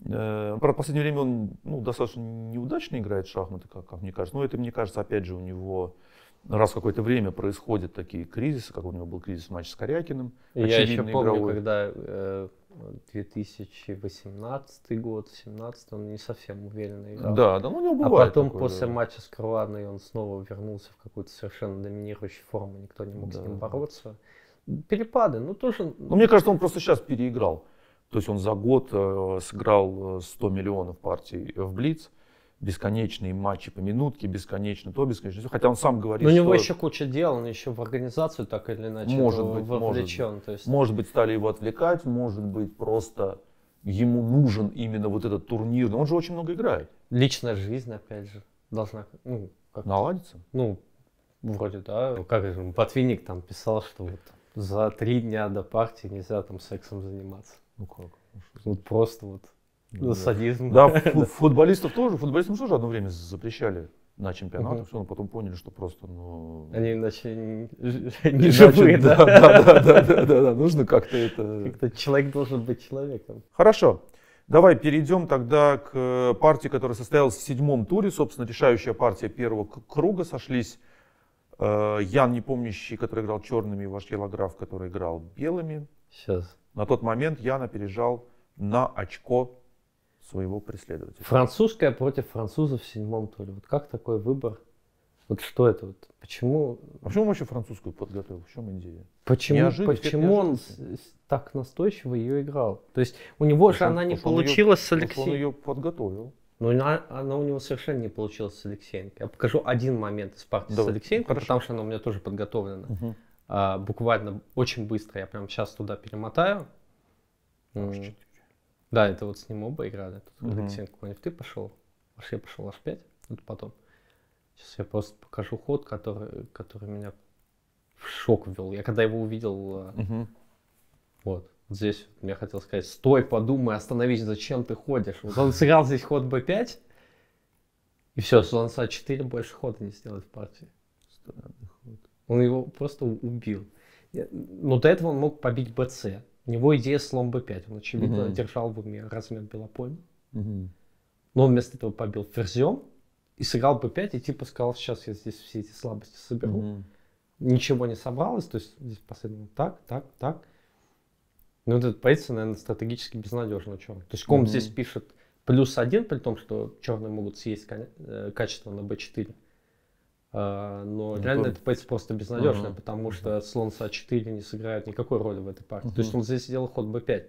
Э, правда, в последнее время он ну, достаточно неудачно играет в шахматы, как, как мне кажется. Но это, мне кажется, опять же, у него раз в какое-то время происходят такие кризисы, как у него был кризис матч с Корякиным. я еще помню, игровой. когда э, 2018 год, 17 он не совсем уверенно играл. Да, да, ну не а бывает. А потом такое, после да. матча с Крыланой он снова вернулся в какую-то совершенно доминирующую форму, никто не мог да. с ним бороться. Перепады, ну тоже... Ну, мне кажется, он просто сейчас переиграл. То есть он за год э, сыграл 100 э, миллионов партий в Блиц, бесконечные матчи по минутке, бесконечно то, бесконечно все. Хотя он сам говорит, Но ну, у него еще куча дел, он еще в организацию так или иначе может быть, вовлечен. Может, то есть... может быть, стали его отвлекать, может быть, просто ему нужен именно вот этот турнир. Но он же очень много играет. Личная жизнь, опять же, должна ну, как наладиться. Ну, вроде да. Как же, Патвиник там писал, что вот за три дня до партии нельзя там сексом заниматься. Ну как? ну просто вот да, садизм. Да, футболистов тоже. Футболистам тоже одно время запрещали на чемпионатах, угу. все, но потом поняли, что просто, ну... Они иначе не иначе, живые, да? Да, да, да, да, да, да, нужно как-то это... Как-то человек должен быть человеком. Хорошо. Давай перейдем тогда к э, партии, которая состоялась в седьмом туре, собственно, решающая партия первого круга. Сошлись э, Ян Непомнящий, который играл черными, и ваш Елаграф, который играл белыми. Сейчас. На тот момент Ян опережал на очко своего преследователя. Французская против французов в седьмом туре. Вот как такой выбор? Вот что это? Вот почему? А почему вообще французскую подготовил? В чем идея? Почему, почему он так настойчиво ее играл? То есть у него же она не получилась с Алексеем. Он ее подготовил. Но ну, она, она у него совершенно не получилась с Алексеем. Я покажу один момент из партии Давай. с Алексеем, потому что она у меня тоже подготовлена. Угу. А, буквально очень быстро. Я прямо сейчас туда перемотаю. Может, да, это вот с ним оба играли. Тут угу. Алексей какой-нибудь ты пошел, аж я пошел аж 5, тут потом. Сейчас я просто покажу ход, который, который меня в шок ввел. Я когда его увидел, угу. вот, здесь вот, я хотел сказать, стой, подумай, остановись, зачем ты ходишь. Вот он сыграл здесь ход b5, и все, слон с а4 больше хода не сделать в партии. Странный ход. Он его просто убил. Но ну, до этого он мог побить bc. У него идея слон b5. Он, очевидно, угу. держал в уме размер белопольма. Угу. Но он вместо этого побил ферзем и сыграл b5, и типа сказал, сейчас я здесь все эти слабости соберу. Угу. Ничего не собралось, то есть здесь последовательно так, так, так. Ну, этот эта позиция, наверное, стратегически безнадежно чем То есть ком угу. здесь пишет плюс один, при том, что черные могут съесть э, качество на b4. А, но ну, реально это позиция просто безнадежная, угу. потому что слон с А4 не сыграет никакой роли в этой партии. Угу. То есть он здесь сделал ход Б5.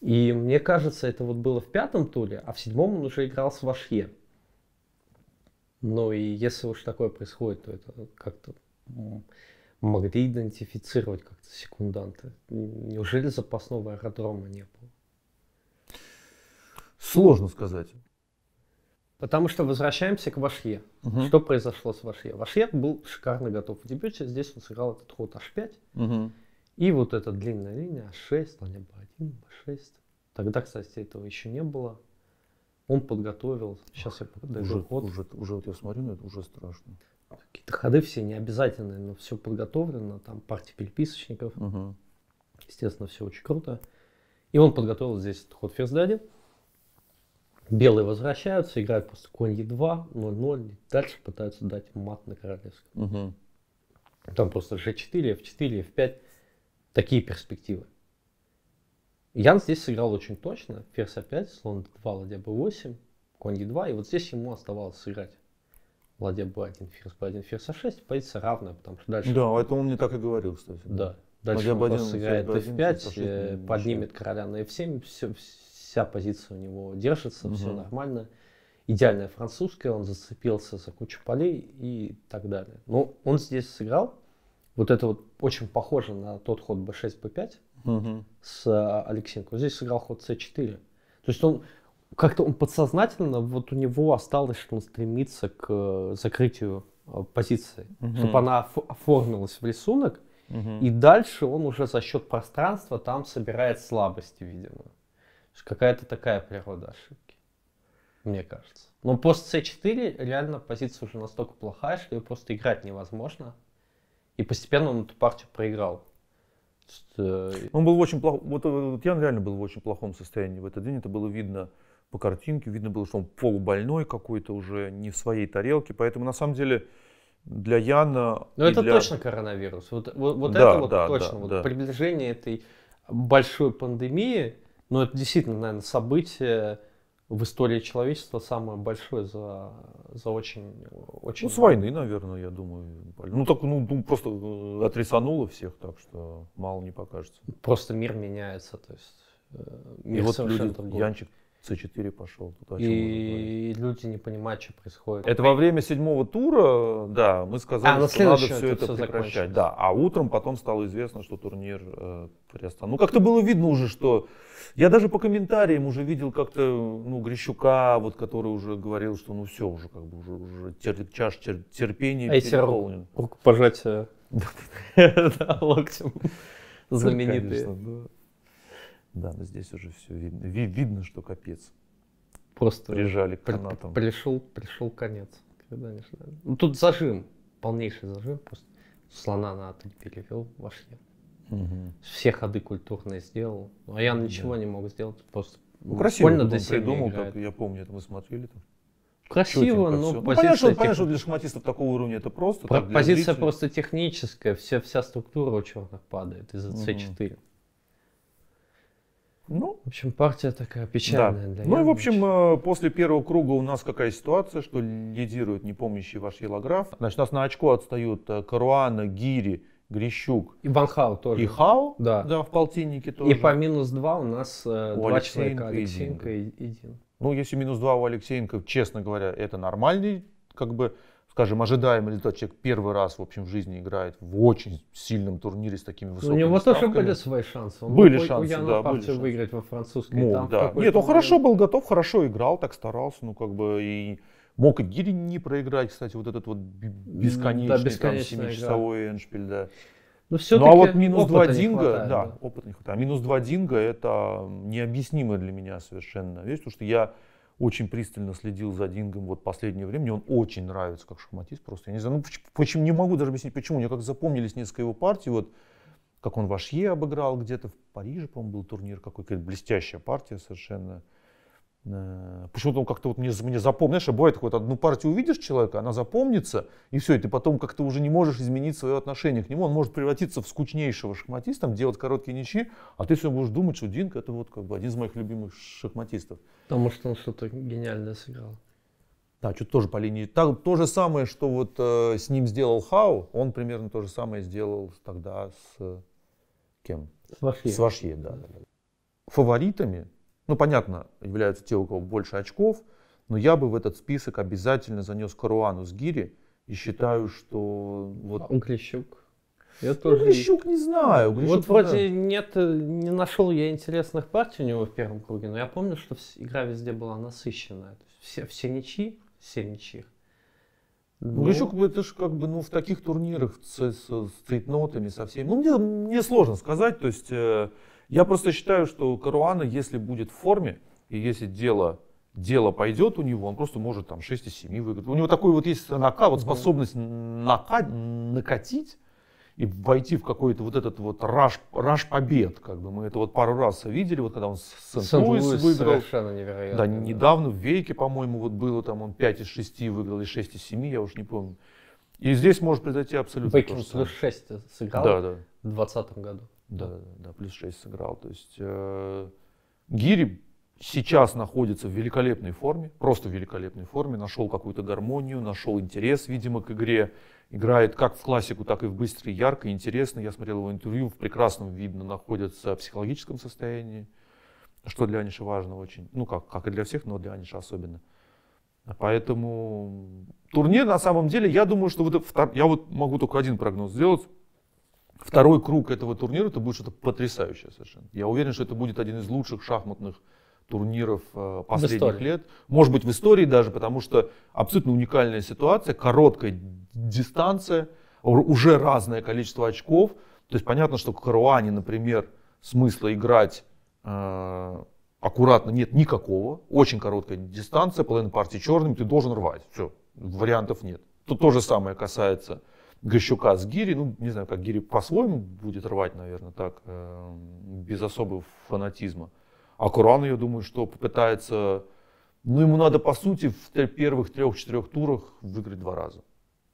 И мне кажется, это вот было в пятом туре, а в седьмом он уже играл с Вашье. Ну и если уж такое происходит, то это как-то могли идентифицировать как-то секунданты. Неужели запасного аэродрома не было? Сложно сказать. Потому что возвращаемся к Вашье. Угу. Что произошло с Вашье? Вашье был шикарно готов в дебюте. Здесь он сыграл этот ход H5. Угу. И вот эта длинная линия H6, ладья B1, B6. Тогда, кстати, этого еще не было. Он подготовил. Сейчас Ох, я подойду уже, ход. Уже, уже вот я смотрю, но это уже страшно. Какие-то ходы все не обязательные, но все подготовлено. Там партия переписочников. Угу. Естественно, все очень круто. И он подготовил здесь ход ферзь D1. Белые возвращаются, играют просто конь Е2, 0-0, дальше пытаются дать мат на королевском. Угу. Там просто G4, F4, F5, такие перспективы. Ян здесь сыграл очень точно, ферзь А5, слон D2, ладья B8, конь Е2, и вот здесь ему оставалось сыграть. Ладья b1, ферзь b1, ферзь а 6 позиция равная, потому что дальше... Да, это он мне так и говорил, кстати. Да, дальше ладья он b сыграет b1, 5 а э, поднимет короля на f7, все, все вся позиция у него держится, угу. все нормально. Идеальная французская, он зацепился за кучу полей и так далее. Но он здесь сыграл, вот это вот очень похоже на тот ход b6, b5 угу. с а, Алексенко. Здесь сыграл ход c4. То есть он как-то он подсознательно, вот у него осталось, что он стремится к э, закрытию э, позиции, угу. чтобы она оформилась в рисунок, угу. и дальше он уже за счет пространства там собирает слабости, видимо. Какая-то такая природа ошибки, мне кажется. Но пост c4 реально позиция уже настолько плохая, что ее просто играть невозможно. И постепенно он эту партию проиграл. Э, он был в очень плохом, вот, вот Ян реально был в очень плохом состоянии в этот день, это было видно по картинке, видно было, что он полубольной какой-то уже, не в своей тарелке, поэтому на самом деле для Яна... Ну это для... точно коронавирус, вот, вот, вот да, это вот да, точно, да, вот да. приближение этой большой пандемии, но ну, это действительно, наверное, событие в истории человечества самое большое за, за очень, очень... Ну, с войны, наверное, я думаю. Ну, так, ну, ну просто э, отрисануло всех, так что мало не покажется. Просто мир меняется, то есть... Э, мир И вот люди, Янчик с4 пошел. Тут и люди не понимают, что происходит. Это во время седьмого тура, да, мы сказали, а, ну, что надо все это все прекращать. Да, а утром потом стало известно, что турнир э, приостановлен. Ну, как-то было видно уже, что... Я даже по комментариям уже видел как-то, ну, Грищука, вот, который уже говорил, что ну все, уже как бы уже, уже тер, чаш тер, терпения а переполнен. Руку пожать локтем ну, знаменитые. Конечно, да. Да, но здесь уже все видно, Ви- видно что капец. Просто прижали к канатам. Пришел, пришел конец, когда не ждали. Ну, тут зажим, полнейший зажим, просто слона на атоль перевел, вошли. Угу. Все ходы культурные сделал. Ну, а я ничего да. не мог сделать, просто ну, красиво больно до придумал, играет. так, я помню, это мы смотрели там. Красиво, Четенько, но все. Ну, позиция... понятно, тех... понятно, что для шахматистов такого уровня это просто. Про- позиция зрителей. просто техническая, вся, вся структура у черных падает из-за c4. Угу. Ну, в общем, партия такая печальная. Да. Для ну и, в общем, э, после первого круга у нас какая ситуация, что лидирует непомнящий ваш Елаграф. Значит, у нас на очко отстают э, Каруана, Гири, Грищук. И Ван тоже. И Хау, да. да, в полтиннике тоже. И по минус два у нас э, у два Алексеенко человека, Алексеенко и Дин. Ну, если минус два у Алексеенко, честно говоря, это нормальный как бы скажем, ожидаемый результат. Человек первый раз, в общем, в жизни играет в очень сильном турнире с такими высокими У него ставками. тоже были свои шансы. Он были мог шансы, у да, были шансы. выиграть во французской. Мог, там, да. Нет, он хорошо был готов, хорошо играл, так старался, ну как бы и мог и Гири не проиграть, кстати, вот этот вот бесконечный, да, бесконечный там, 7-часовой эншпиль, да. Но ну, все ну а вот минус 2 динга, хватает, да, да, опыт не хватает. А минус 2 динга это необъяснимая для меня совершенно вещь, потому что я очень пристально следил за Дингом вот последнее время. Мне он очень нравится как шахматист. Просто я не знаю, ну почему, почему не могу даже объяснить, почему. Мне как запомнились несколько его партий. Вот как он Вашье обыграл где-то в Париже, по-моему, был турнир какой-то блестящая партия совершенно. Э, почему-то он как-то вот мне, мне запомнил, знаешь, а бывает такое, одну партию увидишь человека, она запомнится, и все, и ты потом как-то уже не можешь изменить свое отношение к нему, он может превратиться в скучнейшего шахматиста, делать короткие ничьи, а ты все будешь думать, что Динка это вот как бы один из моих любимых шахматистов. Потому что он что-то гениальное сыграл. Да, что-то тоже по линии. Так, то же самое, что вот э, с ним сделал Хау, он примерно то же самое сделал тогда с э, кем? С Вашье. С Вашье, да. да. Фаворитами ну, понятно, являются те, у кого больше очков, но я бы в этот список обязательно занес Каруану с Гири и считаю, что... Вот... А Глещук? Я тоже... Ну, не знаю. Глещук вот вроде нет, не нашел я интересных партий у него в первом круге, но я помню, что игра везде была насыщенная. Все, все ничьи, все ничьих. Ну, ну, еще это же как бы, ну, в таких турнирах с, с, с цейтнотами, со всеми. Ну, мне, мне сложно сказать, то есть, э, я просто считаю, что Каруана, если будет в форме, и если дело, дело пойдет у него, он просто может там 6 из 7 выиграть. У него такой вот есть нака, вот способность нака, накатить и войти в какой-то вот этот вот раш, раш побед, как бы мы это вот пару раз видели, вот когда он Сент-Луис выиграл. Совершенно невероятно. Да, недавно в Вейке, по-моему, вот было там он 5 из 6 выиграл, и 6 из 7, я уж не помню. И здесь может произойти абсолютно Бекинг то же самое. 6 сыграл да, да. в 2020 году. Да. да, да, плюс 6 сыграл. То есть э, Гири сейчас находится в великолепной форме, просто в великолепной форме, нашел какую-то гармонию, нашел интерес, видимо, к игре. Играет как в классику, так и в быстро, ярко, интересно. Я смотрел его интервью, в прекрасном видно, находится в психологическом состоянии, что для Аниша важно очень. Ну, как, как и для всех, но для Аниша особенно. Поэтому турнир, на самом деле, я думаю, что вот, я вот могу только один прогноз сделать второй круг этого турнира, это будет что-то потрясающее совершенно. Я уверен, что это будет один из лучших шахматных турниров э, последних лет. Может быть, в истории даже, потому что абсолютно уникальная ситуация, короткая дистанция, уже разное количество очков. То есть понятно, что к Каруане, например, смысла играть э, аккуратно нет никакого. Очень короткая дистанция, половина партии черным, ты должен рвать. Все, вариантов нет. То, то же самое касается Грищука с Гири. Ну, не знаю, как Гири по-своему будет рвать, наверное, так, э, без особого фанатизма. А Куран, я думаю, что попытается... Ну, ему надо, по сути, в первых трех-четырех турах выиграть два раза,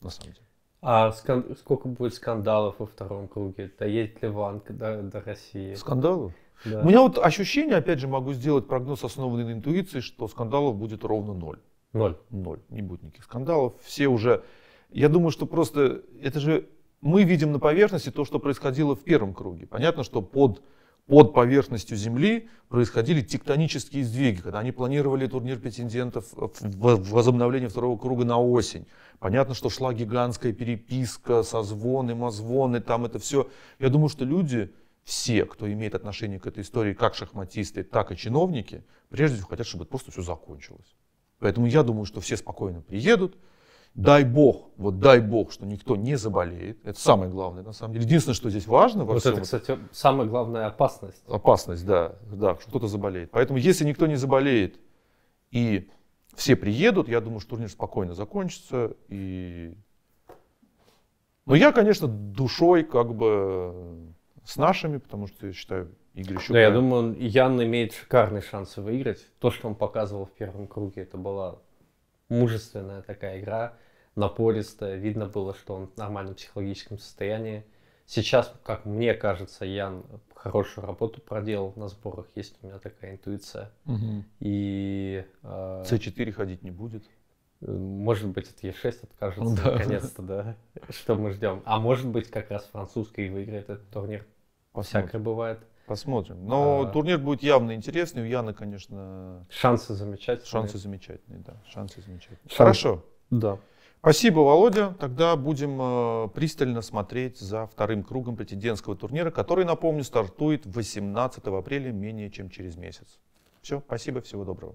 на самом деле. А скан... сколько будет скандалов во втором круге? Доедет ли Ван до, до России? Скандалов? Да. У меня вот ощущение, опять же, могу сделать прогноз, основанный на интуиции, что скандалов будет ровно ноль. Ноль? Ноль. Не будет никаких скандалов. Все уже я думаю, что просто это же мы видим на поверхности то, что происходило в первом круге. Понятно, что под, под поверхностью Земли происходили тектонические сдвиги, когда они планировали турнир претендентов в возобновление второго круга на осень. Понятно, что шла гигантская переписка, созвоны, мозвоны, там это все. Я думаю, что люди, все, кто имеет отношение к этой истории, как шахматисты, так и чиновники, прежде всего хотят, чтобы это просто все закончилось. Поэтому я думаю, что все спокойно приедут, Дай бог, вот дай бог, что никто не заболеет. Это самое главное, на самом деле. Единственное, что здесь важно во вот всем... это, кстати, самая главная опасность. Опасность, да, да, что кто-то заболеет. Поэтому если никто не заболеет и все приедут, я думаю, что турнир спокойно закончится. И... Но ну, я, конечно, душой как бы с нашими, потому что я считаю, Игорь Щукарь. Да, я думаю, Ян имеет шикарные шансы выиграть. То, что он показывал в первом круге, это была мужественная такая игра напористая. Видно было, что он в нормальном психологическом состоянии. Сейчас, как мне кажется, Ян хорошую работу проделал на сборах, есть у меня такая интуиция. Угу. И... Э, С4 ходить не будет? Может быть, от Е6 откажется ну да. наконец-то, да? Что мы ждем? А может быть, как раз французский выиграет этот турнир. Посмотрим. Всякое бывает. Посмотрим. Но а... турнир будет явно интересный. У Яна, конечно... Шансы замечательные. Шансы замечательные, да. Шансы замечательные. Шанс... Хорошо. Да. Спасибо, Володя. Тогда будем э, пристально смотреть за вторым кругом президентского турнира, который, напомню, стартует 18 апреля, менее чем через месяц. Все, спасибо, всего доброго.